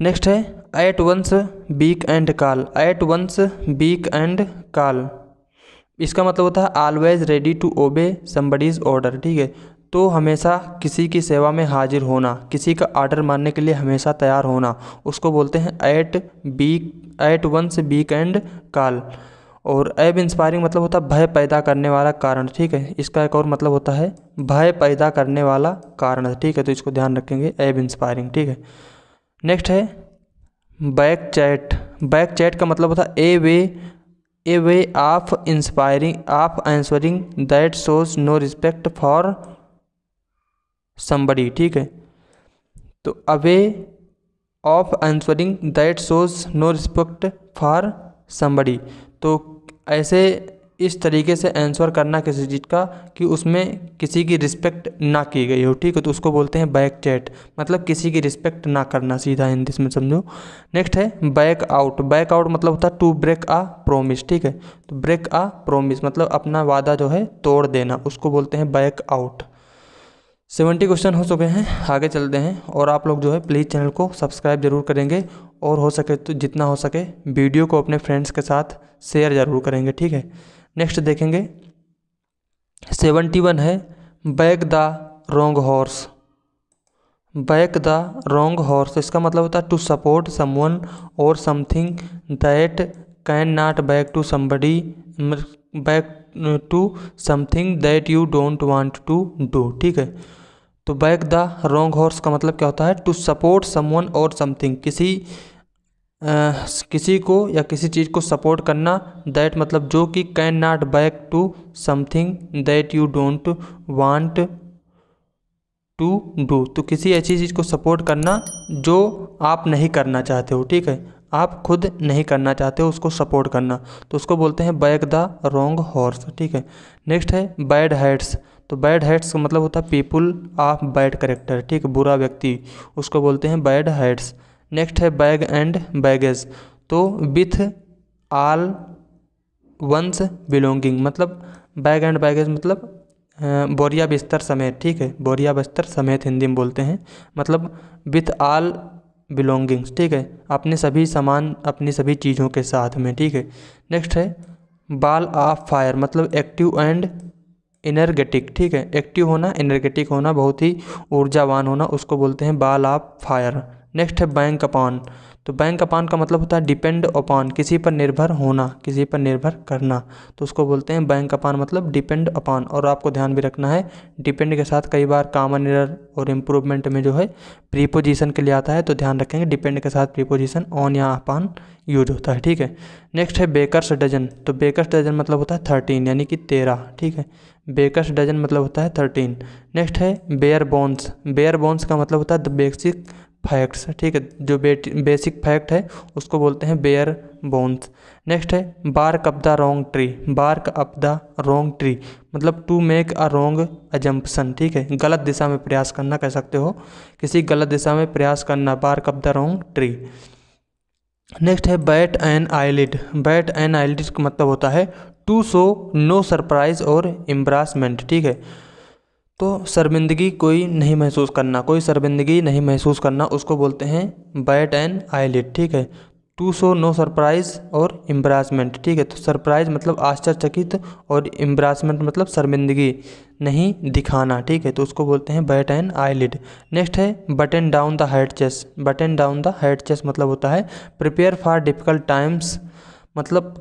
Speaker 1: नेक्स्ट है at one's beck and call at one's beck and call इसका मतलब होता है always ready to obey somebody's order ठीक है तो हमेशा किसी की सेवा में हाजिर होना किसी का ऑर्डर मानने के लिए हमेशा तैयार होना उसको बोलते हैं at beck at one's beck and call और एब इंस्पायरिंग मतलब होता है भय पैदा करने वाला कारण ठीक है इसका एक और मतलब होता है भय पैदा करने वाला कारण ठीक है तो इसको ध्यान रखेंगे एब इंस्पायरिंग ठीक है नेक्स्ट है बैक चैट बैक चैट का मतलब होता है a way a way of inspiring of answering that shows no respect for somebody ठीक है तो a way of answering that shows no respect for somebody तो ऐसे इस तरीके से आंसर करना किसी चीज़ का कि उसमें किसी की रिस्पेक्ट ना की गई हो ठीक है तो उसको बोलते हैं बैक चैट मतलब किसी की रिस्पेक्ट ना करना सीधा हिंदी में समझो नेक्स्ट है बैक आउट बैक आउट मतलब होता है टू ब्रेक आ प्रोमिस ठीक है तो ब्रेक आ प्रोमिस मतलब अपना वादा जो है तोड़ देना उसको बोलते हैं बैक आउट सेवेंटी क्वेश्चन हो चुके हैं आगे चलते हैं और आप लोग जो है प्लीज़ चैनल को सब्सक्राइब जरूर करेंगे और हो सके तो जितना हो सके वीडियो को अपने फ्रेंड्स के साथ शेयर ज़रूर करेंगे ठीक है नेक्स्ट देखेंगे सेवेंटी वन है back the wrong horse back the wrong horse इसका मतलब होता है टू सपोर्ट समवन और something that can not back to somebody back to something that you don't want to do ठीक है तो बैक द रोंग हॉर्स का मतलब क्या होता है टू सपोर्ट समवन और समथिंग किसी किसी को या किसी चीज़ को सपोर्ट करना दैट मतलब जो कि can not back to something that you don't want to do तो किसी ऐसी चीज़ को सपोर्ट करना जो आप नहीं करना चाहते हो ठीक है आप खुद नहीं करना चाहते हो उसको सपोर्ट करना तो उसको बोलते हैं बैक द रोंग हॉर्स ठीक है नेक्स्ट है बैड हैड्स तो बैड हैड्स का मतलब होता है पीपुल ऑफ बैड करेक्टर ठीक है बुरा व्यक्ति उसको बोलते हैं बैड हैड्स नेक्स्ट है बैग एंड बैगेज तो विथ आल वंस बिलोंगिंग मतलब बैग एंड बैगेज मतलब बोरिया बिस्तर समेत ठीक है बोरिया बिस्तर समेत हिंदी में बोलते हैं मतलब विथ आल बिलोंगिंग्स ठीक है अपने सभी सामान अपनी सभी चीज़ों के साथ में ठीक है नेक्स्ट है बाल ऑफ फायर मतलब एक्टिव एंड इनर्गेटिक ठीक है एक्टिव होना इनर्गेटिक होना बहुत ही ऊर्जावान होना उसको बोलते हैं बाल ऑफ फायर नेक्स्ट है बैंक अपॉन तो बैंक अपॉन का मतलब होता है डिपेंड अपॉन किसी पर निर्भर होना किसी पर निर्भर करना तो उसको बोलते हैं बैंक अपॉन मतलब डिपेंड अपॉन और आपको ध्यान भी रखना है डिपेंड के साथ कई बार कामन एरर और इम्प्रूवमेंट में जो है प्रीपोजिशन के लिए आता है तो ध्यान रखेंगे डिपेंड के साथ प्रीपोजिशन ऑन या अपॉन यूज होता है ठीक है नेक्स्ट है बेकर्स डजन तो बेकर्स डजन मतलब होता है थर्टीन यानी कि तेरह ठीक है बेकर्स डजन मतलब होता है थर्टीन नेक्स्ट है बेयर बोन्स बेयर बोन्स का मतलब होता है द बेसिक फैक्ट्स ठीक है जो बेसिक फैक्ट है उसको बोलते हैं बेयर बोन्स नेक्स्ट है bark up the wrong tree bark up the wrong tree मतलब to make a wrong assumption ठीक है गलत दिशा में प्रयास करना कह सकते हो किसी गलत दिशा में प्रयास करना bark up the wrong tree next है bat and eyelid bat and eyelid का मतलब होता है टू शो नो सरप्राइज और एम्ब्रासमेंट ठीक है तो शर्मिंदगी कोई नहीं महसूस करना कोई शर्मिंदगी नहीं महसूस करना उसको बोलते हैं बैट एंड आईलेट ठीक है टू शो नो सरप्राइज और एम्ब्रासमेंट ठीक है तो सरप्राइज मतलब आश्चर्यचकित और एम्ब्रासमेंट मतलब शर्मिंदगी नहीं दिखाना ठीक है तो उसको बोलते हैं बैट एंड आईलिड नेक्स्ट है batten down the hatches batten down the hatches मतलब होता है प्रिपेयर फॉर डिफिकल्ट टाइम्स मतलब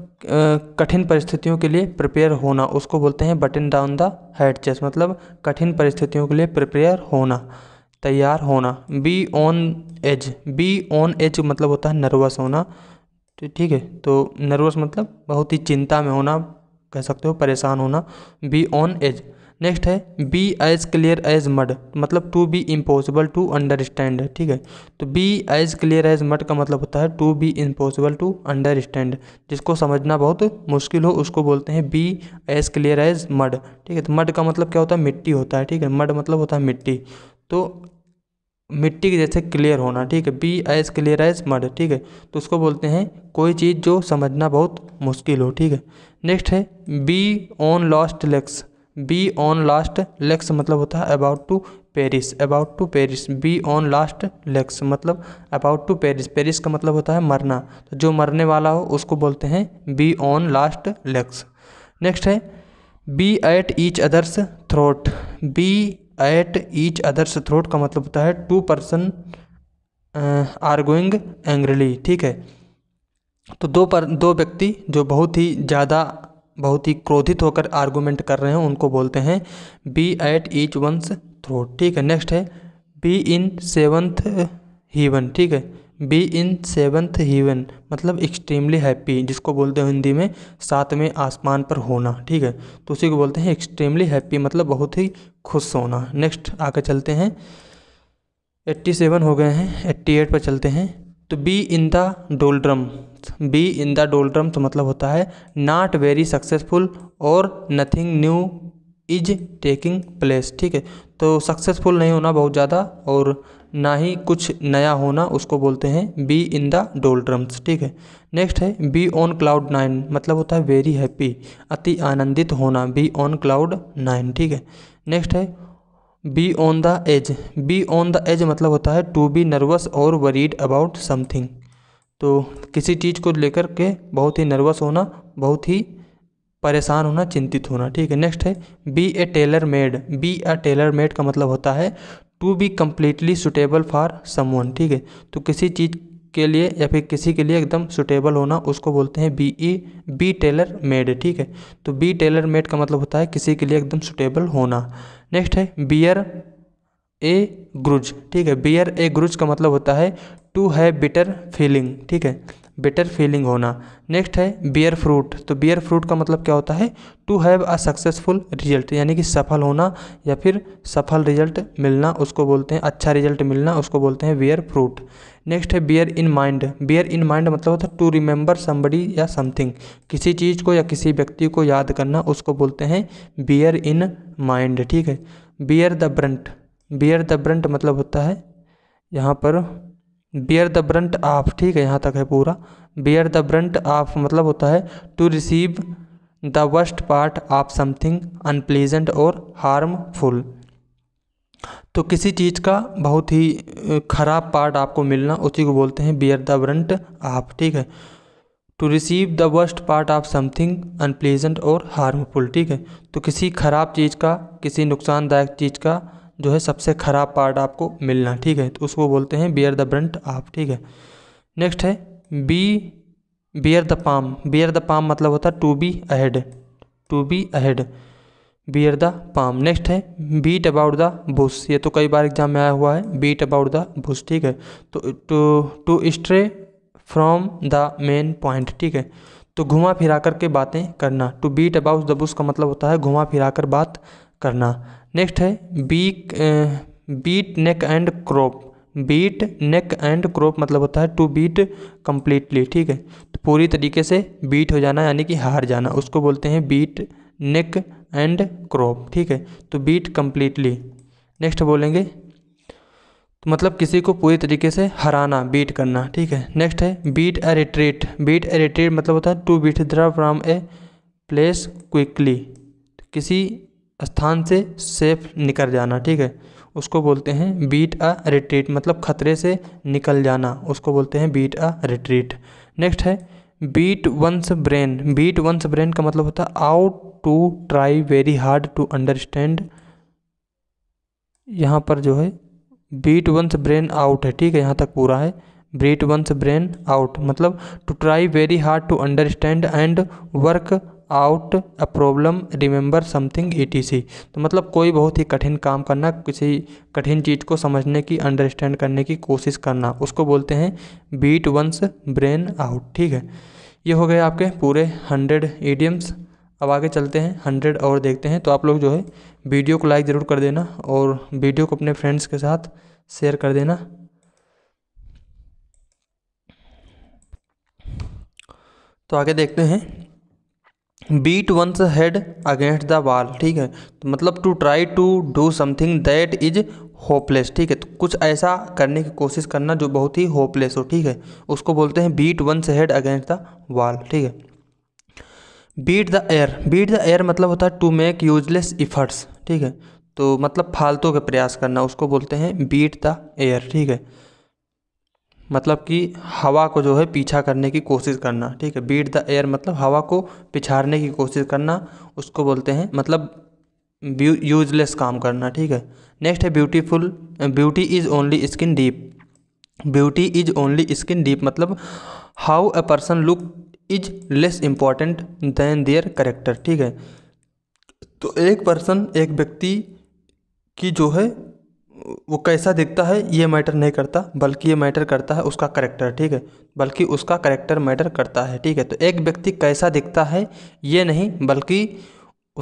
Speaker 1: कठिन परिस्थितियों के लिए प्रिपेयर होना उसको बोलते हैं बटन डाउन द हेड चेस्ट मतलब कठिन परिस्थितियों के लिए प्रिपेयर होना तैयार होना be on edge be on edge मतलब होता है नर्वस होना तो ठीक है तो नर्वस मतलब बहुत ही चिंता में होना कह सकते हो परेशान होना बी ऑन एज नेक्स्ट है be as clear as mud मतलब to be impossible to understand ठीक है तो be as clear as mud का मतलब होता है to be impossible to understand जिसको समझना बहुत मुश्किल हो उसको बोलते हैं be as clear as mud ठीक है तो मड का मतलब क्या होता है मिट्टी होता है ठीक है मड मतलब होता है मिट्टी तो मिट्टी के जैसे क्लियर होना ठीक है be as clear as mud ठीक है तो उसको बोलते हैं कोई चीज़ जो समझना बहुत मुश्किल हो ठीक है नेक्स्ट है be on last legs be on last legs मतलब होता है about to perish about to perish be on last legs मतलब अबाउट टू पेरिस पेरिस का मतलब होता है मरना तो जो मरने वाला हो उसको बोलते हैं be on last legs next है be at each other's throat be at each other's throat का मतलब होता है two person are going angrily ठीक है तो दो पर दो व्यक्ति जो बहुत ही ज़्यादा बहुत ही क्रोधित होकर आर्गूमेंट कर रहे हैं उनको बोलते हैं be at each one's throat ठीक है नेक्स्ट है बी इन सेवंथ हीवन ठीक है बी इन सेवंथ हीवन मतलब एक्सट्रीमली हैप्पी जिसको बोलते हैं हिंदी में सातवें आसमान पर होना ठीक है तो उसी को बोलते हैं एक्सट्रीमली हैप्पी मतलब बहुत ही खुश होना नेक्स्ट आकर चलते हैं एट्टी सेवन हो गए हैं एट्टी एट पर चलते हैं तो be in the doldrum be in the doldrum तो मतलब होता है नॉट वेरी सक्सेसफुल और nothing new is taking place ठीक है तो सक्सेसफुल नहीं होना बहुत ज़्यादा और ना ही कुछ नया होना उसको बोलते हैं बी इन द डोल्ड्रम्स ठीक है नेक्स्ट है बी ऑन क्लाउड नाइन मतलब होता है वेरी हैप्पी अति आनंदित होना बी ऑन क्लाउड नाइन ठीक है नेक्स्ट है be on the edge be on the edge मतलब होता है टू बी नर्वस और वरीड अबाउट समथिंग तो किसी चीज़ को लेकर के बहुत ही नर्वस होना बहुत ही परेशान होना चिंतित होना ठीक है नेक्स्ट है be a tailor made be a tailor made का मतलब होता है to be completely suitable for someone ठीक है तो किसी चीज़ के लिए या फिर किसी के लिए एकदम सुटेबल होना उसको बोलते हैं बी ई बी टेलर मेड ठीक है तो बी टेलर मेड का मतलब होता है किसी के लिए एकदम सुटेबल होना नेक्स्ट है बियर ए ग्रुज ठीक है बियर ए ग्रुज का मतलब होता है टू है बिटर फीलिंग ठीक है बेटर फीलिंग होना नेक्स्ट है बियर फ्रूट तो बियर फ्रूट का मतलब क्या होता है to have a successful result यानी कि सफल होना या फिर सफल रिजल्ट मिलना उसको बोलते हैं अच्छा रिजल्ट मिलना उसको बोलते हैं बियर फ्रूट नेक्स्ट है bear in mind bear in mind मतलब होता है टू रिमेंबर समबडी या समथिंग किसी चीज़ को या किसी व्यक्ति को याद करना उसको बोलते हैं बियर इन माइंड ठीक है bear the brunt bear the brunt मतलब होता है यहाँ पर बियर द ब्रंट ऑफ ठीक है यहाँ तक है पूरा बियर द ब्रंट ऑफ मतलब होता है to receive the worst part of something unpleasant और हार्मफुल तो किसी चीज़ का बहुत ही खराब पार्ट आपको मिलना उसी को बोलते हैं बियर द ब्रंट ऑफ ठीक है to receive the worst part of something unpleasant और हार्मफुल ठीक है तो किसी खराब चीज़ का किसी नुकसानदायक चीज़ का जो है सबसे ख़राब पार्ट आपको मिलना ठीक है तो उसको बोलते हैं बियर द ब्रंट आप ठीक है नेक्स्ट है be bear the palm bear the palm मतलब होता है to be ahead to be ahead bear the palm next है बीट अबाउट द बुश ये तो कई बार एग्जाम में आया हुआ है बीट अबाउट द बुश ठीक है तो to to stray from the main point ठीक है तो घुमा फिरा करके बातें करना to beat about the bush का मतलब होता है घुमा फिरा कर बात करना नेक्स्ट है be beat neck and crop beat neck and crop मतलब होता है टू बीट कम्प्लीटली ठीक है तो पूरी तरीके से बीट हो जाना यानी कि हार जाना उसको बोलते हैं बीट नेक एंड क्रॉप ठीक है तो बीट कम्प्लीटली नेक्स्ट बोलेंगे तो मतलब किसी को पूरी तरीके से हराना बीट करना ठीक है नेक्स्ट है beat a retreat beat a retreat मतलब होता है to withdraw from a place quickly किसी स्थान से सेफ निकल जाना ठीक है उसको बोलते हैं बीट अ रिट्रीट मतलब खतरे से निकल जाना उसको बोलते हैं बीट अ रिट्रीट नेक्स्ट है beat one's brain beat one's brain का मतलब होता है out to try very hard to understand यहाँ पर जो है बीट वंस ब्रेन आउट है ठीक है यहाँ तक पूरा है बीट वंस ब्रेन आउट मतलब to try very hard to understand and work out a problem remember something E T C तो मतलब कोई बहुत ही कठिन काम करना किसी कठिन चीज़ को समझने की अंडरस्टैंड करने की कोशिश करना उसको बोलते हैं बीट वंस ब्रेन आउट ठीक है ये हो गए आपके पूरे हंड्रेड ईडियम्स अब आगे चलते हैं हंड्रेड और देखते हैं तो आप लोग जो है वीडियो को लाइक ज़रूर कर देना और वीडियो को अपने फ्रेंड्स के साथ शेयर कर देना तो आगे देखते हैं beat one's head against the wall ठीक है तो मतलब to try to do something that is hopeless ठीक है तो कुछ ऐसा करने की कोशिश करना जो बहुत ही होपलेस हो ठीक है उसको बोलते हैं beat one's head against the wall ठीक है beat the air beat the air मतलब होता है टू मेक यूजलेस इफर्ट्स ठीक है तो मतलब फालतू के प्रयास करना उसको बोलते हैं बीट द एयर ठीक है मतलब कि हवा को जो है पीछा करने की कोशिश करना ठीक है बीट द एयर मतलब हवा को पिछाड़ने की कोशिश करना उसको बोलते हैं मतलब यूजलेस काम करना ठीक है नेक्स्ट है beautiful beauty is only skin deep beauty is only skin deep मतलब how a person look is less important than their character ठीक है तो एक पर्सन एक व्यक्ति की जो है वो कैसा दिखता है ये मैटर नहीं करता बल्कि ये मैटर करता है उसका करेक्टर ठीक है बल्कि उसका करेक्टर मैटर करता है ठीक है तो एक व्यक्ति कैसा दिखता है ये नहीं बल्कि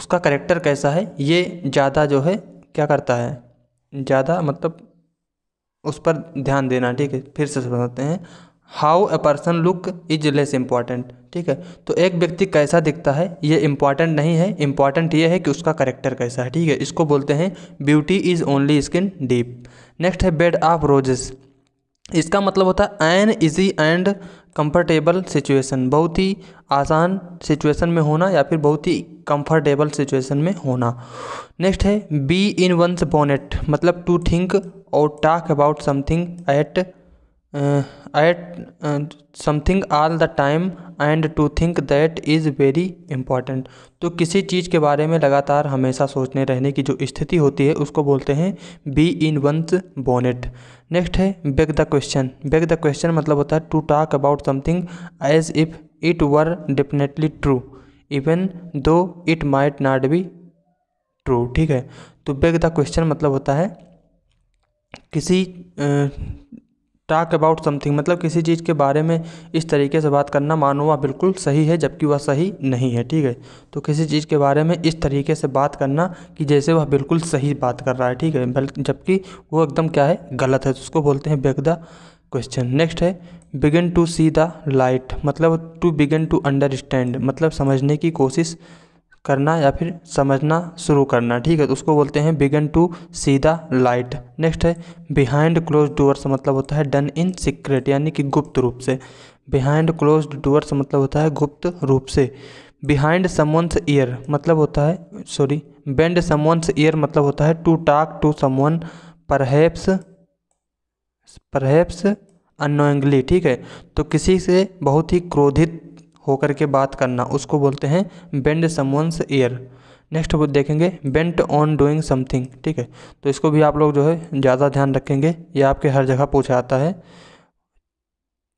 Speaker 1: उसका करेक्टर कैसा है ये ज़्यादा जो है क्या करता है ज़्यादा मतलब उस पर ध्यान देना ठीक है फिर से समझते हैं how a person look is less important ठीक है तो एक व्यक्ति कैसा दिखता है ये इम्पॉर्टेंट नहीं है इम्पॉर्टेंट ये है कि उसका करेक्टर कैसा है ठीक है इसको बोलते हैं beauty is only skin deep next है बेड ऑफ रोजेस इसका मतलब होता है an easy and comfortable situation बहुत ही आसान सिचुएशन में होना या फिर बहुत ही कंफर्टेबल सिचुएशन में होना नेक्स्ट है बी इन वंस बोनेट मतलब टू थिंक और talk about something at at something all the time and to think that is very important तो किसी चीज़ के बारे में लगातार हमेशा सोचने रहने की जो स्थिति होती है उसको बोलते हैं be in one's bonnet next है beg the question beg the question मतलब होता है to talk about something as if it were definitely true even though it might not be true ठीक है तो बेक द क्वेश्चन मतलब होता है किसी uh, टाक अबाउट समथिंग मतलब किसी चीज़ के बारे में इस तरीके से बात करना मानो वह बिल्कुल सही है जबकि वह सही नहीं है ठीक है तो किसी चीज़ के बारे में इस तरीके से बात करना कि जैसे वह बिल्कुल सही बात कर रहा है ठीक है बल्कि जबकि वो एकदम क्या है गलत है तो उसको बोलते हैं द क्वेश्चन नेक्स्ट है begin to see the light मतलब टू बिगिन टू अंडरस्टैंड मतलब समझने की कोशिश करना या फिर समझना शुरू करना ठीक है तो उसको बोलते हैं begin to see the light next है बिहाइंड क्लोज डोअर्स मतलब होता है डन इन सीक्रेट यानी कि गुप्त रूप से बिहाइंड क्लोज डोअर्स मतलब होता है गुप्त रूप से बिहाइंड समवंस ईयर मतलब होता है सॉरी बेंड समवंस ईयर मतलब होता है to talk to someone perhaps perhaps annoyingly ठीक है तो किसी से बहुत ही क्रोधित होकर के बात करना उसको बोलते हैं बेंड समवंस ईयर नेक्स्ट वो देखेंगे बेंट ऑन डूइंग समथिंग ठीक है तो इसको भी आप लोग जो है ज़्यादा ध्यान रखेंगे ये आपके हर जगह पूछा जाता है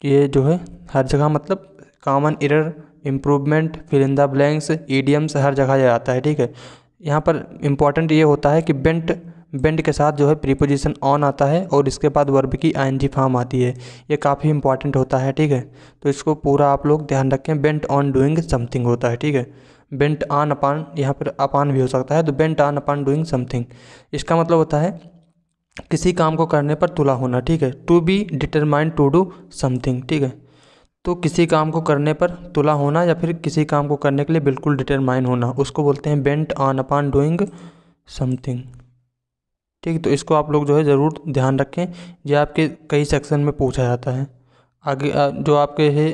Speaker 1: ये जो है हर जगह मतलब common error improvement fill in the blanks idioms हर जगह जाता है ठीक है यहाँ पर इम्पॉर्टेंट ये होता है कि बेंट बेंड के साथ जो है प्रीपोजिशन ऑन आता है और इसके बाद वर्ब की आई फॉर्म आती है ये काफ़ी इंपॉर्टेंट होता है ठीक है तो इसको पूरा आप लोग ध्यान रखें बेंट ऑन डूइंग समथिंग होता है ठीक है बेंट ऑन अपान यहाँ पर अपान भी हो सकता है तो bent on upon doing something इसका मतलब होता है किसी काम को करने पर तुला होना ठीक है to be determined to do something ठीक है तो किसी काम को करने पर तुला होना या फिर किसी काम को करने के लिए बिल्कुल डिटरमाइन होना उसको बोलते हैं bent on upon doing something ठीक तो इसको आप लोग जो है ज़रूर ध्यान रखें यह आपके कई सेक्शन में पूछा जाता है आगे जो आपके है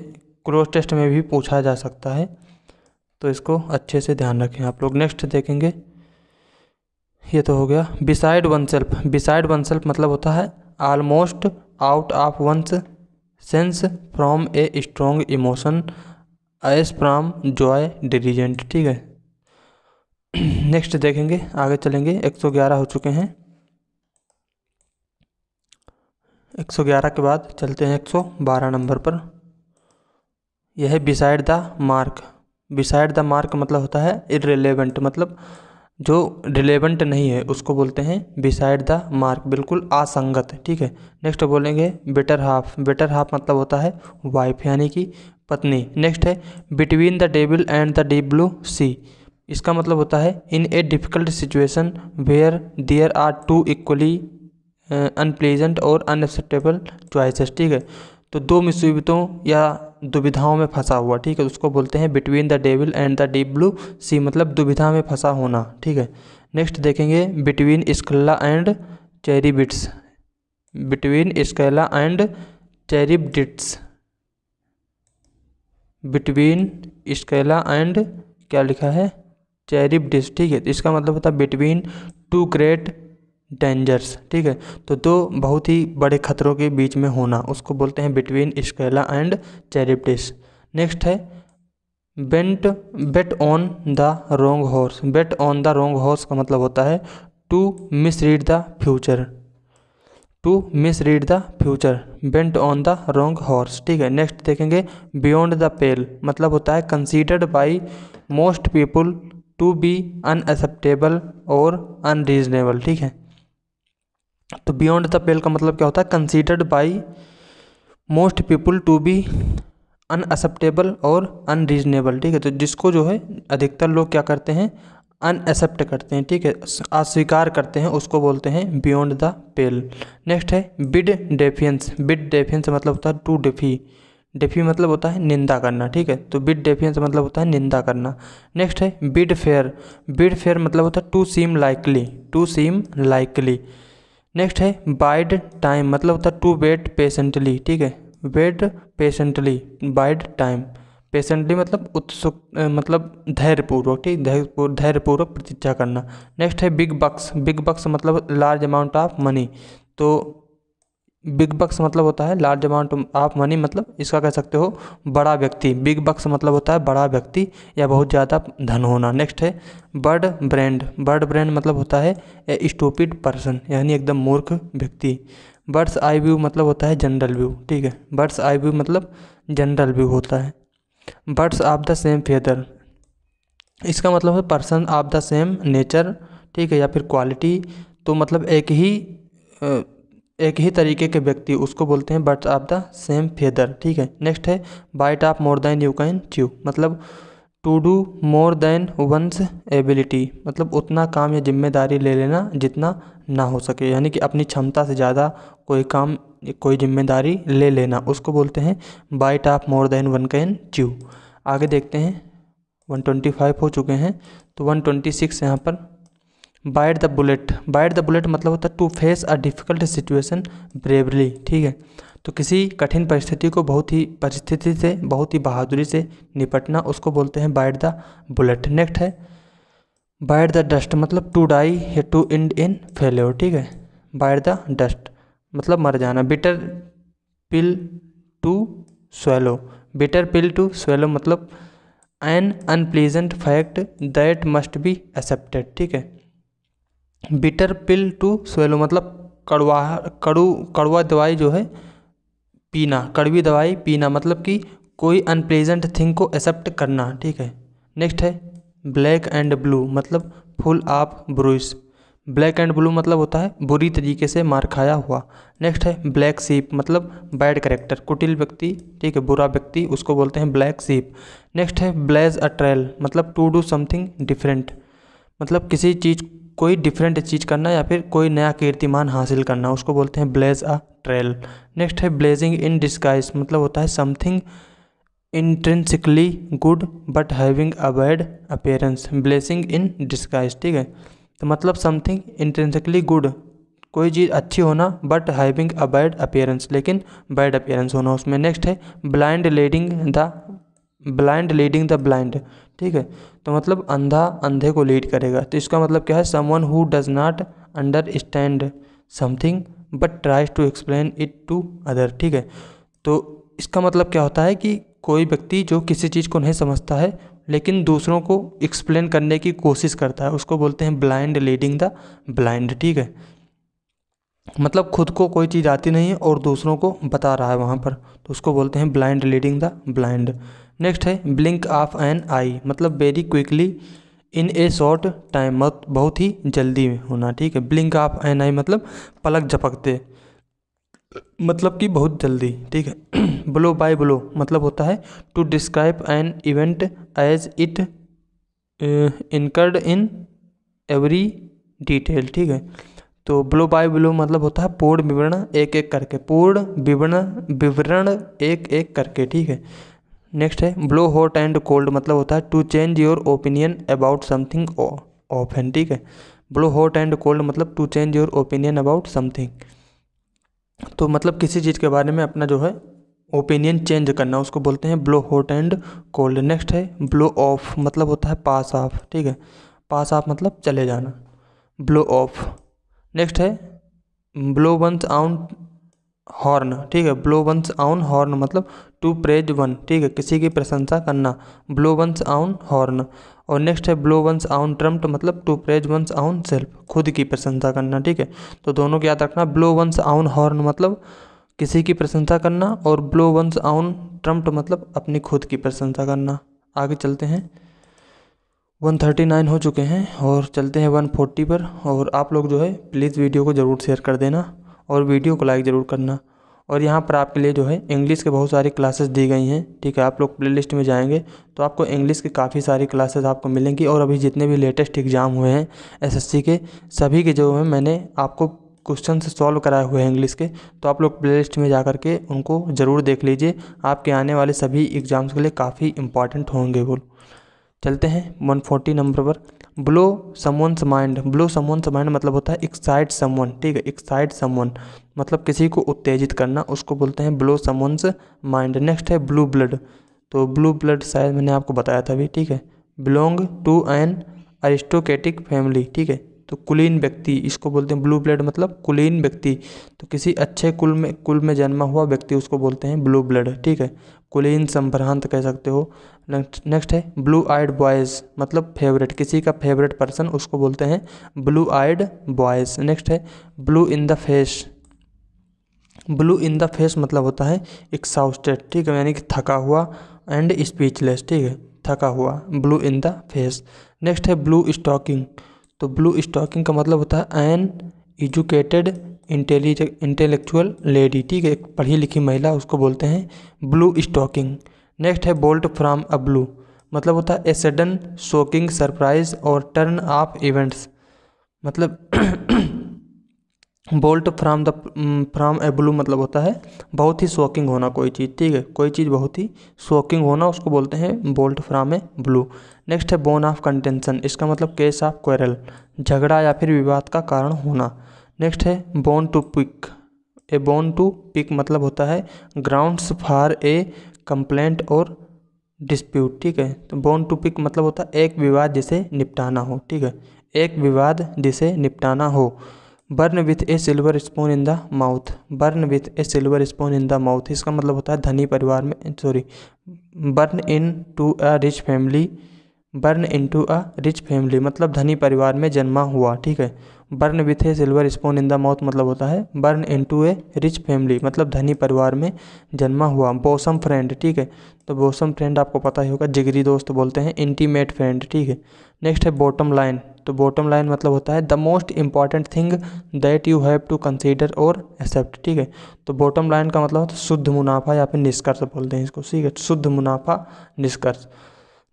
Speaker 1: क्रॉस टेस्ट में भी पूछा जा सकता है तो इसको अच्छे से ध्यान रखें आप लोग नेक्स्ट देखेंगे ये तो हो गया beside oneself beside oneself मतलब होता है almost out of one's senses from a strong emotion as from joy diligent ठीक है नेक्स्ट देखेंगे आगे चलेंगे 111 हो चुके हैं 111 के बाद चलते हैं 112 नंबर पर यह है beside the mark beside the mark मतलब होता है इरेलीवेंट मतलब जो रिलेवेंट नहीं है उसको बोलते हैं बिसाइड द मार्क बिल्कुल असंगत ठीक है नेक्स्ट बोलेंगे बेटर हाफ बेटर हाफ मतलब होता है वाइफ यानी कि पत्नी नेक्स्ट है between the devil and the deep blue sea इसका मतलब होता है in a difficult situation where there are two equally unpleasant और अनएक्सेप्टेबल चॉइसेस ठीक है तो दो मुसीबतों या दुविधाओं में फंसा हुआ ठीक है तो उसको बोलते हैं between the devil and the deep blue sea मतलब दुविधा में फंसा होना ठीक है नेक्स्ट देखेंगे between Scylla and Charybdis between Scylla and Charybdis between Scylla and क्या लिखा है चेरिब ठीक है तो इसका मतलब होता है बिटवीन टू ग्रेट डेंजर्स ठीक है तो दो बहुत ही बड़े खतरों के बीच में होना उसको बोलते हैं between Scylla and Charybdis next है bent bet on the wrong horse bet on the wrong horse का मतलब होता है to misread the future to misread the future bent on the wrong horse ठीक है next देखेंगे beyond the पेल मतलब होता है considered by most people to be unacceptable और अनरीजनेबल ठीक है तो बियॉन्ड द पेल का मतलब क्या होता है considered by most people to be unacceptable और अनरीजनेबल ठीक है तो जिसको जो है अधिकतर लोग क्या करते हैं अनएक्सेप्ट करते हैं ठीक है अस्वीकार करते हैं उसको बोलते हैं बियॉन्ड द पेल नेक्स्ट है बिड डेफियंस बिड डेफियंस मतलब होता है टू डेफी डेफी मतलब होता है निंदा करना ठीक है तो बिड डेफियंस मतलब होता है निंदा करना नेक्स्ट है बिड फेयर बिड फेयर मतलब होता है to seem likely to seem likely next है बाइड टाइम मतलब होता है टू वेट पेशेंटली ठीक है wait patiently bide time patiently मतलब उत्सुक मतलब धैर्यपूर्वक ठीक धैर्यपूर्वक धैर्यपूर्वक प्रतीक्षा करना नेक्स्ट है बिग बक्स बिग बक्स मतलब लार्ज अमाउंट ऑफ मनी तो बिग बक्स मतलब होता है लार्ज अमाउंट ऑफ मनी मतलब इसका कह सकते हो बड़ा व्यक्ति बिग बक्स मतलब होता है बड़ा व्यक्ति या बहुत ज़्यादा धन होना नेक्स्ट है बर्ड ब्रांड बर्ड ब्रांड मतलब होता है ए स्टूपिड पर्सन यानी एकदम मूर्ख व्यक्ति बर्ड्स आई व्यू मतलब होता है जनरल व्यू ठीक है बर्ड्स आई व्यू मतलब जनरल व्यू होता है birds of the same feather इसका मतलब है person of the same nature ठीक है या फिर क्वालिटी तो मतलब एक ही एक ही तरीके के व्यक्ति उसको बोलते हैं birds of the same feather ठीक है नेक्स्ट है bite off more than you can chew मतलब to do more than one's ability मतलब उतना काम या जिम्मेदारी ले लेना जितना ना हो सके यानी कि अपनी क्षमता से ज़्यादा कोई काम कोई जिम्मेदारी ले लेना उसको बोलते हैं bite off more than one can chew आगे देखते हैं 125 हो चुके हैं तो 126 यहाँ पर bite the bullet bite the bullet मतलब होता है to face a difficult situation bravely ठीक है तो किसी कठिन परिस्थिति को बहुत ही परिस्थिति से बहुत ही बहादुरी से निपटना उसको बोलते हैं बाइट द बुलेट नेक्स्ट है बाइट द डस्ट मतलब टू डाई या टू इंड इन फेल्योर ठीक है बाइट द डस्ट मतलब मर जाना bitter pill to swallow bitter pill to swallow मतलब an unpleasant fact that must be accepted ठीक है बिटर पिल टू स्वेलो मतलब कड़वा कड़ू कड़वा दवाई जो है पीना कड़वी दवाई पीना मतलब कि कोई अनप्लेजेंट थिंग को एक्सेप्ट करना ठीक है नेक्स्ट है ब्लैक एंड ब्लू मतलब फुल आप ब्रूस ब्लैक एंड ब्लू मतलब होता है बुरी तरीके से मार खाया हुआ नेक्स्ट है ब्लैक सीप मतलब बैड करेक्टर कुटिल व्यक्ति ठीक है बुरा व्यक्ति उसको बोलते हैं ब्लैक सीप नेक्स्ट है ब्लैज अ ट्रेल मतलब टू डू समथिंग डिफरेंट मतलब किसी चीज़ कोई डिफरेंट चीज़ करना या फिर कोई नया कीर्तिमान हासिल करना उसको बोलते हैं ब्लेज अ ट्रेल नेक्स्ट है ब्लेजिंग इन डिस्काइज मतलब होता है something intrinsically good but having a bad appearance blessing in disguise ठीक है तो मतलब समथिंग इंट्रेंसिकली गुड कोई चीज़ अच्छी होना but having a bad appearance लेकिन बैड अपेयरेंस होना उसमें नेक्स्ट है blind leading the blind leading the blind ठीक है तो मतलब अंधा अंधे को लीड करेगा तो इसका मतलब क्या है someone who does not understand something but tries to explain it to other ठीक है तो इसका मतलब क्या होता है कि कोई व्यक्ति जो किसी चीज़ को नहीं समझता है लेकिन दूसरों को एक्सप्लेन करने की कोशिश करता है उसको बोलते हैं ब्लाइंड लीडिंग द ब्लाइंड ठीक है मतलब खुद को कोई चीज़ आती नहीं है और दूसरों को बता रहा है वहाँ पर तो उसको बोलते हैं blind leading the blind next है ब्लिंक ऑफ एन आई मतलब very quickly in a short time मत बहुत ही जल्दी में होना ठीक है ब्लिंक ऑफ एन आई मतलब पलक झपकते मतलब कि बहुत जल्दी ठीक है ब्लो बाय ब्लो मतलब होता है to describe an event as it incurred in every detail ठीक है तो ब्लो बाय ब्लो मतलब होता है पूर्ण विवरण एक एक करके पूर्ण विवरण विवरण एक एक करके ठीक है नेक्स्ट है ब्लो हॉट एंड कोल्ड मतलब होता है to change your opinion about something off and ठीक है ब्लो हॉट एंड कोल्ड मतलब to change your opinion about something तो मतलब किसी चीज़ के बारे में अपना जो है ओपिनियन चेंज करना उसको बोलते हैं blow hot and cold next है ब्लो ऑफ मतलब होता है पास ऑफ ठीक है पास ऑफ मतलब चले जाना ब्लो ऑफ नेक्स्ट है ब्लो वंस आउट हॉर्न ठीक है ब्लो वंस ऑन हॉर्न मतलब टू प्रेज वन ठीक है किसी की प्रशंसा करना ब्लो वंस आउन हॉर्न और नेक्स्ट है ब्लो वंस आउन ट्रम्प्ट मतलब to praise one's own self खुद की प्रशंसा करना ठीक है तो दोनों को याद रखना ब्लो वंस आउन हॉर्न मतलब किसी की प्रशंसा करना और ब्लो वंस ऑन ट्रम्प्ट मतलब अपनी खुद की प्रशंसा करना आगे चलते हैं 139 हो चुके हैं और चलते हैं 140 पर और आप लोग जो है प्लीज़ वीडियो को ज़रूर शेयर कर देना और वीडियो को लाइक ज़रूर करना और यहाँ पर आपके लिए जो है इंग्लिश के बहुत सारी क्लासेस दी गई हैं ठीक है आप लोग प्लेलिस्ट में जाएंगे तो आपको इंग्लिश की काफ़ी सारी क्लासेस आपको मिलेंगी और अभी जितने भी लेटेस्ट एग्ज़ाम हुए हैं एसएससी के सभी के जो है मैंने आपको क्वेश्चन सॉल्व कराए हुए हैं इंग्लिश के तो आप लोग प्ले लिस्ट में जा के उनको ज़रूर देख लीजिए आपके आने वाले सभी एग्ज़ाम्स के लिए काफ़ी इंपॉर्टेंट होंगे वो चलते हैं वन फोर्टी नंबर पर blow someone's mind blow someone's mind मतलब होता है एक्साइट समवन ठीक है एक्साइट समवन मतलब किसी को उत्तेजित करना उसको बोलते हैं ब्लो समवंस माइंड नेक्स्ट है ब्लू ब्लड तो ब्लू ब्लड शायद मैंने आपको बताया था अभी ठीक है belong to an aristocratic family ठीक है तो कुलीन व्यक्ति इसको बोलते हैं ब्लू ब्लड मतलब कुलीन व्यक्ति तो किसी अच्छे कुल में कुल में जन्मा हुआ व्यक्ति उसको बोलते हैं ब्लू ब्लड ठीक है कुलीन संभ्रांत कह सकते हो नेक्स्ट है ब्लू आइड बॉयज़ मतलब फेवरेट किसी का फेवरेट पर्सन उसको बोलते हैं ब्लू आइड बॉयज़ नेक्स्ट है blue in the face blue in the face मतलब होता है एक्साउस्टेड ठीक है यानी कि थका हुआ एंड स्पीचलेस ठीक है थका हुआ blue in the face next है ब्लू स्टॉकिंग तो ब्लू स्टॉकिंग का मतलब होता है an educated intelli intellectual lady ठीक है एक पढ़ी लिखी महिला उसको बोलते हैं ब्लू स्टॉकिंग नेक्स्ट है बोल्ट फ्राम अ ब्लू मतलब होता है ए सडन शॉकिंग सरप्राइज और टर्न ऑफ इवेंट्स मतलब bolt from the from a blue मतलब होता है बहुत ही शॉकिंग होना कोई चीज़ ठीक है कोई चीज़ बहुत ही शॉकिंग होना उसको बोलते हैं bolt from a blue next है बोन ऑफ कंटेंशन इसका मतलब केस ऑफ क्वेरल झगड़ा या फिर विवाद का कारण होना नेक्स्ट है bone to pick a bone to pick मतलब होता है ग्राउंड्स फॉर ए कंप्लेंट और डिस्प्यूट ठीक है तो बोन टू पिक मतलब होता है एक विवाद जिसे निपटाना हो ठीक है एक विवाद जिसे निपटाना हो born with a silver spoon in the mouth born with a silver spoon in the mouth इसका मतलब होता है धनी परिवार में sorry born into a rich family born into a rich family मतलब धनी परिवार में जन्मा हुआ ठीक है born with a silver spoon in the mouth मतलब होता है born into a rich family मतलब धनी परिवार में जन्मा हुआ बोसम फ्रेंड ठीक है तो बोसम फ्रेंड आपको पता ही होगा जिगरी दोस्त बोलते हैं इंटीमेट फ्रेंड ठीक है नेक्स्ट है बॉटम लाइन तो बॉटम लाइन मतलब होता है the most important thing that you have to consider और एक्सेप्ट ठीक है तो बॉटम लाइन का मतलब होता है शुद्ध मुनाफा या फिर निष्कर्ष बोलते हैं इसको ठीक है शुद्ध मुनाफा निष्कर्ष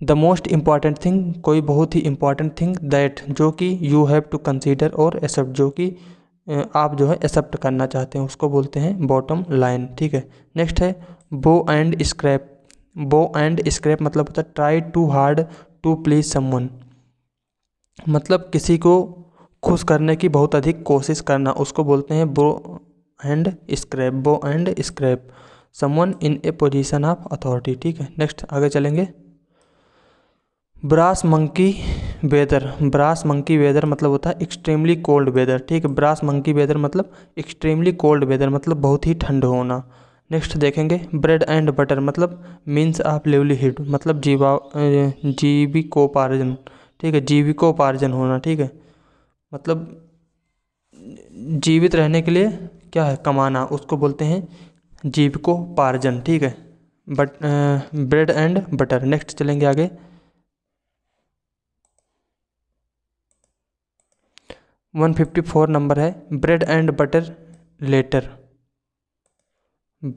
Speaker 1: द मोस्ट इंपॉर्टेंट थिंग कोई बहुत ही इंपॉर्टेंट थिंग दैट जो कि यू हैव टू कंसीडर और एक्सेप्ट जो कि आप जो है एक्सेप्ट करना चाहते हैं उसको बोलते हैं बॉटम लाइन ठीक है नेक्स्ट है bow and scrape bow and scrape मतलब होता है try too hard to please someone मतलब किसी को खुश करने की बहुत अधिक कोशिश करना उसको बोलते हैं bow and scrape bow and scrape someone in a position of authority ठीक है नेक्स्ट आगे चलेंगे brass monkey weather brass monkey weather मतलब होता है एक्सट्रीमली कोल्ड वेदर ठीक है ब्रास मंकी वेदर मतलब एक्सट्रीमली कोल्ड वेदर मतलब बहुत ही ठंड होना नेक्स्ट देखेंगे ब्रेड एंड बटर मतलब मीन्स ऑफ लिवलीहुड मतलब जीवा जीविकोपार्जन ठीक है जीविकोपार्जन होना ठीक है मतलब जीवित रहने के लिए क्या है कमाना उसको बोलते हैं जीविकोपार्जन ठीक है but bread and butter next चलेंगे आगे वन फिफ्टी फोर नंबर है bread and butter letter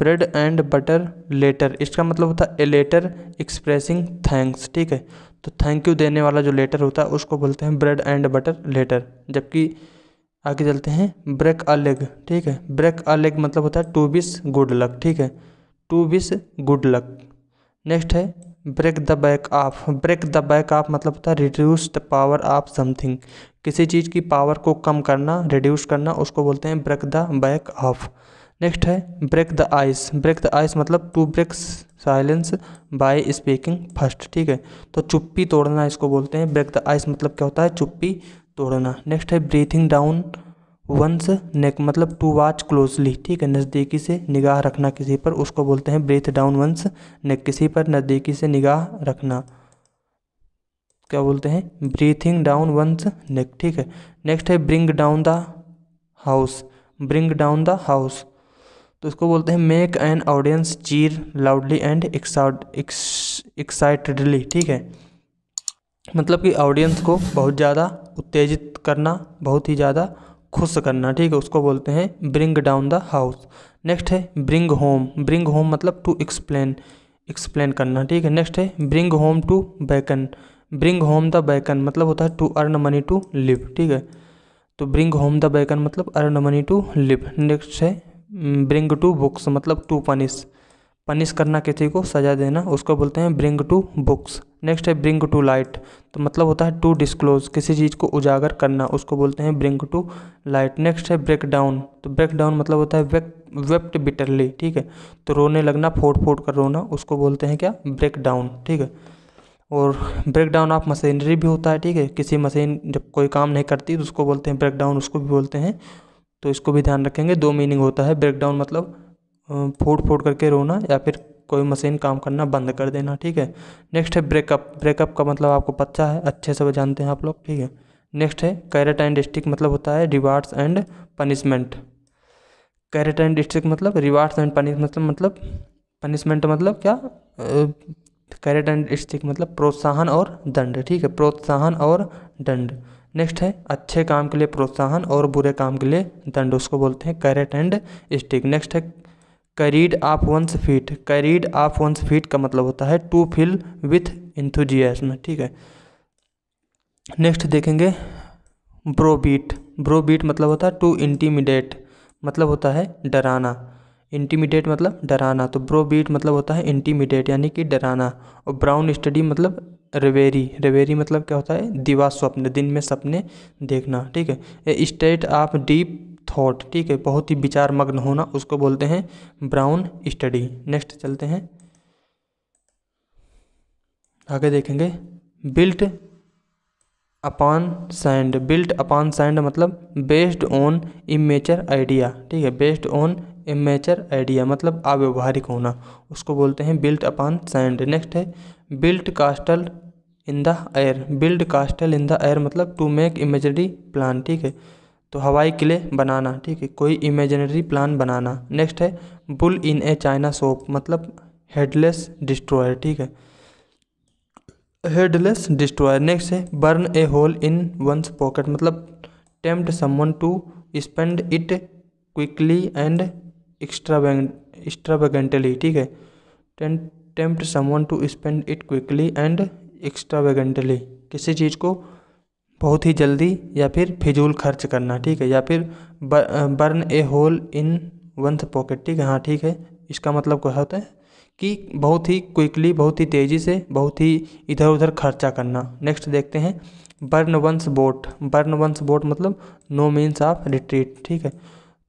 Speaker 1: bread and butter letter इसका मतलब होता है ए लेटर एक्सप्रेसिंग थैंक्स ठीक है तो थैंक यू देने वाला जो लेटर होता है उसको बोलते हैं ब्रेड एंड बटर लेटर जबकि आगे चलते हैं ब्रेक अ लेग ठीक है ब्रेक अ लेग मतलब होता है टू विश गुड लक ठीक है to wish good luck next है break the back of break the back of मतलब होता है reduce the power of something किसी चीज़ की पावर को कम करना रिड्यूस करना उसको बोलते हैं break the back of next है break the ice break the ice मतलब to break silence by speaking first ठीक है तो चुप्पी तोड़ना इसको बोलते हैं ब्रेक द आइस मतलब क्या होता है चुप्पी तोड़ना नेक्स्ट है ब्रीथिंग डाउन वंस नेक मतलब टू वॉच क्लोजली ठीक है नज़दीकी से निगाह रखना किसी पर उसको बोलते हैं ब्रीथ डाउन वंस नेक किसी पर नज़दीकी से निगाह रखना क्या बोलते हैं ब्रीथिंग डाउन वंस नेक ठीक है नेक्स्ट है bring down the house bring down the house तो इसको बोलते हैं make an audience cheer loudly and excitedly ठीक है मतलब कि ऑडियंस को बहुत ज़्यादा उत्तेजित करना बहुत ही ज़्यादा खुश करना ठीक है उसको बोलते हैं bring down the house next है ब्रिंग होम ब्रिंग होम मतलब टू एक्सप्लेन एक्सप्लेन करना ठीक है नेक्स्ट है bring home to bacon bring home the bacon मतलब होता है to earn money to live ठीक है तो ब्रिंग होम द बैकन मतलब earn money to live next है ब्रिंग टू बुक्स मतलब टू पनिश पनिश करना किसी को सजा देना उसको बोलते हैं ब्रिंग टू बुक्स नेक्स्ट है ब्रिंग टू लाइट तो मतलब होता है टू डिस्क्लोज किसी चीज़ को उजागर करना उसको बोलते हैं ब्रिंग टू लाइट नेक्स्ट है ब्रेक डाउन तो ब्रेक डाउन मतलब होता है वेप्ट बिटरली ठीक है तो रोने लगना फोड़ फोड़ कर रोना उसको बोलते हैं क्या ब्रेक डाउन ठीक है और ब्रेक डाउन ऑफ मशीनरी भी होता है ठीक है किसी मशीन जब कोई काम नहीं करती तो उसको बोलते हैं ब्रेक डाउन उसको भी बोलते हैं तो इसको भी ध्यान रखेंगे दो मीनिंग होता है ब्रेकडाउन मतलब फूट फूट करके रोना या फिर कोई मशीन काम करना बंद कर देना ठीक है नेक्स्ट है ब्रेकअप ब्रेकअप का मतलब आपको पता है अच्छे से वो जानते हैं आप लोग ठीक है नेक्स्ट है कैरेट एंड स्टिक मतलब होता है rewards and punishment carrot and stick मतलब रिवार्ड्स एंड पनिशमेंट मतलब, मतलब पनिशमेंट मतलब क्या कैरेट एंड स्टिक मतलब प्रोत्साहन और दंड ठीक है प्रोत्साहन और दंड नेक्स्ट है अच्छे काम के लिए प्रोत्साहन और बुरे काम के लिए दंड उसको बोलते हैं कैरेट एंड स्टिक नेक्स्ट है carried off one's feet carried off one's feet का मतलब होता है टू फिल विथ इंथुजियाज्म ठीक है नेक्स्ट देखेंगे ब्रोबीट ब्रोबीट मतलब होता है टू इंटीमिडेट मतलब होता है डराना इंटीमिडेट मतलब डराना तो ब्रो बीट मतलब होता है इंटीमिडेट यानी कि डराना और ब्राउन स्टडी मतलब रवेरी रवेरी मतलब क्या होता है दिवा स्वप्न दिन में सपने देखना ठीक है स्टेट ऑफ डीप थॉट ठीक है बहुत ही विचार मग्न होना उसको बोलते हैं ब्राउन स्टडी नेक्स्ट चलते हैं आगे देखेंगे built upon sand built upon sand मतलब बेस्ड ऑन इमेचर आइडिया ठीक है बेस्ड ऑन इमेचर आइडिया मतलब अव्यवहारिक होना उसको बोलते हैं बिल्ट अपान सैंड नेक्स्ट है built castle in the air build castle in the air मतलब टू मेक इमेजनरी प्लान ठीक है तो हवाई किले बनाना ठीक है कोई इमेजनरी प्लान बनाना नेक्स्ट है bull in a china shop मतलब हेडलेस डिस्ट्रॉयर ठीक है हेडलेस डिस्ट्रॉयर नेक्स्ट है burn a hole in one's pocket मतलब tempt someone to spend it quickly and extravagantly ठीक है tempt someone to spend it quickly and extravagantly किसी चीज़ को बहुत ही जल्दी या फिर फिजूल खर्च करना ठीक है या फिर burn a hole in one's pocket ठीक है हाँ ठीक है इसका मतलब क्या होता है कि बहुत ही क्विकली बहुत ही तेज़ी से बहुत ही इधर उधर खर्चा करना नेक्स्ट देखते हैं burn one's boat burn one's boat मतलब नो मीन्स ऑफ रिट्रीट ठीक है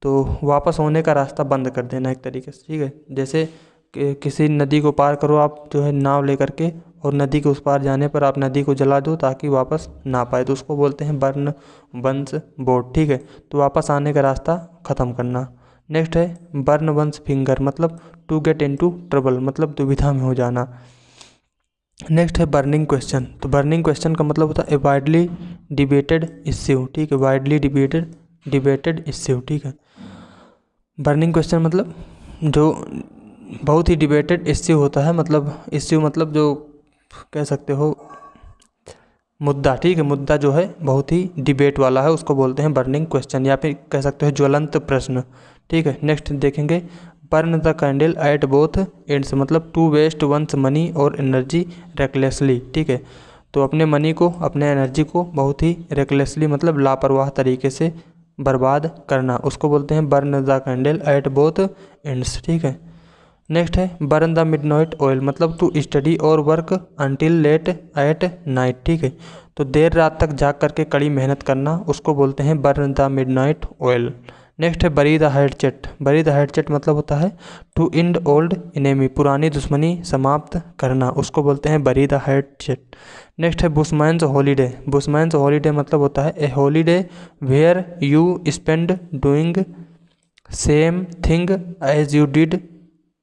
Speaker 1: तो वापस होने का रास्ता बंद कर देना एक तरीके से ठीक है जैसे कि किसी नदी को पार करो आप जो है नाव लेकर के और नदी के उस पार जाने पर आप नदी को जला दो ताकि वापस ना पाए तो उसको बोलते हैं बर्न वंश बोट ठीक है तो वापस आने का रास्ता ख़त्म करना नेक्स्ट है बर्न वंश फिंगर मतलब to get into trouble मतलब दुविधा में हो जाना नेक्स्ट है बर्निंग क्वेश्चन तो बर्निंग क्वेश्चन का मतलब होता है वाइडली डिबेटेड इश्यू ठीक है वाइडली डिबेटेड डिबेटेड इश्यू ठीक है बर्निंग क्वेश्चन मतलब जो बहुत ही डिबेटेड इश्यू होता है मतलब इश्यू मतलब जो कह सकते हो मुद्दा ठीक है मुद्दा जो है बहुत ही डिबेट वाला है उसको बोलते हैं बर्निंग क्वेश्चन या फिर कह सकते हो ज्वलंत प्रश्न ठीक है नेक्स्ट देखेंगे burn the candle at both ends मतलब टू वेस्ट वंस मनी और एनर्जी रेकलेसली ठीक है तो अपने मनी को अपने एनर्जी को बहुत ही रेकलेसली मतलब लापरवाह तरीके से बर्बाद करना उसको बोलते हैं burn the candle at both ends ठीक है नेक्स्ट है burn the midnight oil मतलब टू स्टडी और work until late at night ठीक है तो देर रात तक कर करके कड़ी मेहनत करना उसको बोलते हैं burn the midnight oil next है बरी द हेड चेट बरी द हेड चेट मतलब होता है टू इंड ओल्ड इनेमी पुरानी दुश्मनी समाप्त करना उसको बोलते हैं बरी द हेड चेट नेक्स्ट है बुशमैंस हॉलीडे बुशमैंस हॉलीडे मतलब होता है a holiday where you spend doing same thing as you did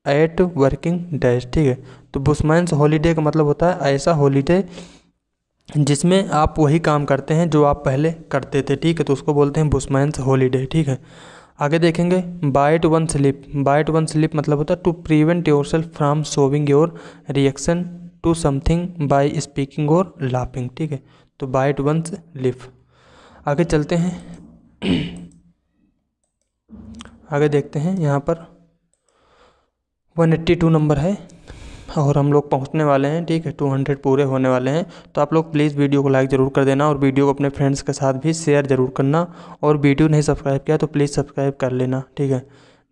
Speaker 1: at working days ठीक है तो बुशमैंस हॉलीडे का मतलब होता है ऐसा हॉलीडे जिसमें आप वही काम करते हैं जो आप पहले करते थे ठीक है तो उसको बोलते हैं बुशमैंस हॉलीडे ठीक है आगे देखेंगे bite one slip bite one slip मतलब होता है to prevent yourself from showing your reaction to something by speaking और लाफिंग ठीक है तो बाइट वन लिप आगे चलते हैं आगे देखते हैं यहाँ पर वन एट्टी टू नंबर है और हम लोग पहुंचने वाले हैं ठीक है टू हंड्रेड पूरे होने वाले हैं तो आप लोग प्लीज़ वीडियो को लाइक ज़रूर कर देना और वीडियो को अपने फ्रेंड्स के साथ भी शेयर ज़रूर करना और वीडियो नहीं सब्सक्राइब किया तो प्लीज़ सब्सक्राइब कर लेना ठीक है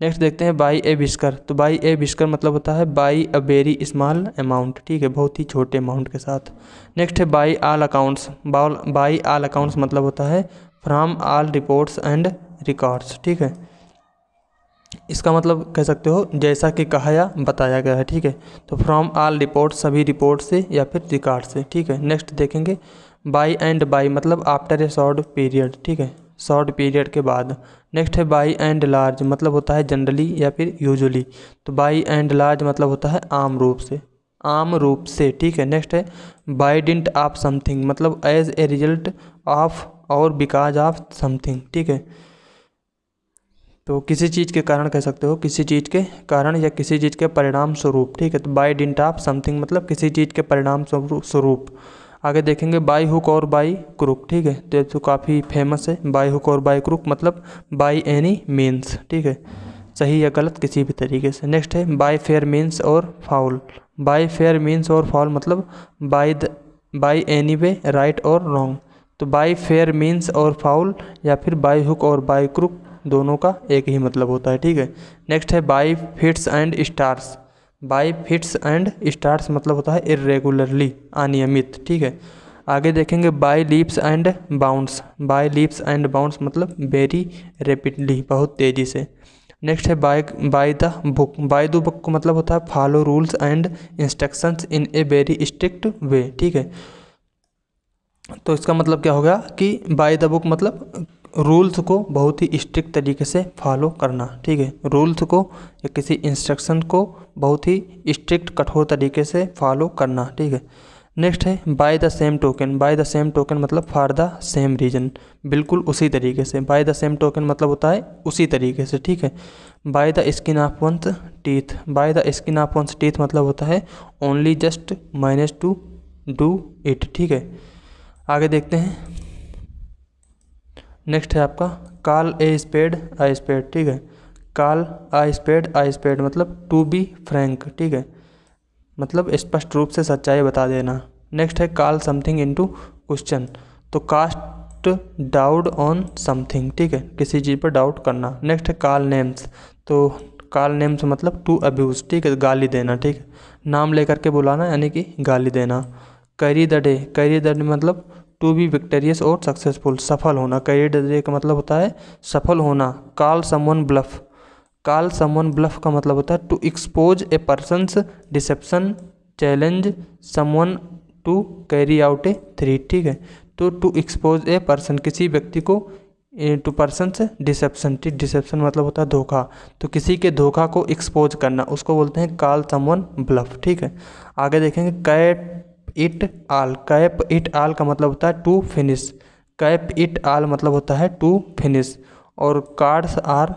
Speaker 1: नेक्स्ट देखते हैं बाई ए बिस्कर तो बाई ए बिस्कर मतलब होता है by a very small amount ठीक है बहुत ही छोटे अमाउंट के साथ नेक्स्ट है by all accounts by all accounts मतलब होता है from all reports and records ठीक है इसका मतलब कह सकते हो जैसा कि कहा या बताया गया है ठीक है तो फ्रॉम आल रिपोर्ट सभी रिपोर्ट से या फिर रिकॉर्ड से ठीक है नेक्स्ट देखेंगे बाई एंड बाई मतलब आफ्टर ए शॉर्ट पीरियड ठीक है शॉर्ट पीरियड के बाद नेक्स्ट है बाई एंड लार्ज मतलब होता है जनरली या फिर यूजुअली तो बाई एंड लार्ज मतलब होता है आम रूप से आम रूप से ठीक है नेक्स्ट है बाई डिंट ऑफ समथिंग मतलब एज ए रिजल्ट ऑफ और बिकॉज ऑफ समथिंग ठीक है तो किसी चीज़ के कारण कह सकते हो किसी चीज़ के कारण या किसी चीज़ के परिणाम स्वरूप ठीक है तो बाई डिंट ऑफ समथिंग मतलब किसी चीज़ के परिणाम स्वरूप आगे देखेंगे बाई हुक और बाई क्रुक ठीक है तो ये तो काफ़ी फेमस है बाई हुक और बाई क्रुक मतलब बाई एनी मीन्स ठीक है सही या गलत किसी भी तरीके से नेक्स्ट है बाई फेयर मीन्स और फाउल बाई फेयर मीन्स और फाउल मतलब by the by any way right और रॉन्ग तो बाई फेयर मीन्स और फाउल या फिर बाई हुक और बाई क्रुक दोनों का एक ही मतलब होता है ठीक है नेक्स्ट है by fits and starts by fits and starts मतलब होता है इरेगुलरली अनियमित ठीक है आगे देखेंगे by leaps and bounds by leaps and bounds मतलब वेरी रेपिडली बहुत तेज़ी से नेक्स्ट है by by the book by the book को मतलब होता है follow rules and instructions in a very strict way ठीक है तो इसका मतलब क्या हो गया कि बाई द बुक मतलब रूल्स को बहुत ही स्ट्रिक्ट तरीके से फॉलो करना ठीक है रूल्स को या किसी इंस्ट्रक्शन को बहुत ही स्ट्रिक्ट कठोर तरीके से फॉलो करना ठीक है नेक्स्ट है by the same token by the same token मतलब फॉर द सेम रीजन बिल्कुल उसी तरीके से बाय द सेम टोकन मतलब होता है उसी तरीके से ठीक है by the skin of one's teeth by the skin of one's teeth मतलब होता है only just minus to do it ठीक है आगे देखते हैं नेक्स्ट है आपका काल ए स्पेड आई स्पेड ठीक है call a spade a spade मतलब टू बी फ्रैंक ठीक है मतलब स्पष्ट रूप से सच्चाई बता देना नेक्स्ट है call something into question to cast doubt on something ठीक है किसी चीज़ पर डाउट करना नेक्स्ट है काल नेम्स तो काल नेम्स मतलब टू अब्यूज़ ठीक है गाली देना ठीक है नाम लेकर के बुलाना यानी कि गाली देना carry the day carry the day मतलब टू बी विक्टोरियस और सक्सेसफुल सफल होना करियर डे का मतलब होता है सफल होना call someone bluff call someone bluff का मतलब होता है to expose a person's deception challenge someone to carry out a threat ठीक है तो टू एक्सपोज ए पर्सन किसी व्यक्ति को टू पर्सन डिसेप्शन ठीक डिसेप्शन मतलब होता है धोखा तो किसी के धोखा को एक्सपोज करना उसको बोलते हैं काल समवन ब्लफ ठीक है आगे देखेंगे cap it all cap it all का मतलब होता है to finish cap it all मतलब होता है टू फिनिश और cards are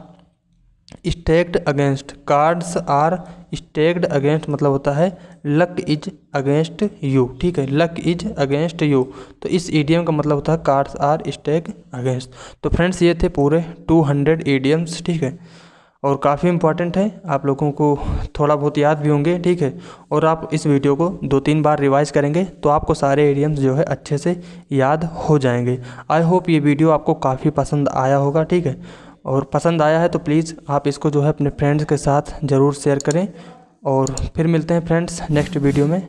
Speaker 1: stacked against cards are stacked against मतलब होता है लक इज अगेंस्ट यू ठीक है लक इज अगेंस्ट यू तो इस ईडियम का मतलब होता है कार्ड्स आर स्टेक अगेंस्ट तो फ्रेंड्स ये थे पूरे टू हंड्रेड ईडियम्स ठीक है और काफ़ी इंपॉर्टेंट है आप लोगों को थोड़ा बहुत याद भी होंगे ठीक है और आप इस वीडियो को दो तीन बार रिवाइज करेंगे तो आपको सारे एडियम्स जो है अच्छे से याद हो जाएंगे आई होप ये वीडियो आपको काफ़ी पसंद आया होगा ठीक है और पसंद आया है तो प्लीज़ आप इसको जो है अपने फ्रेंड्स के साथ ज़रूर शेयर करें और फिर मिलते हैं फ्रेंड्स नेक्स्ट वीडियो में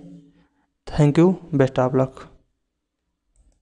Speaker 1: thank you best of luck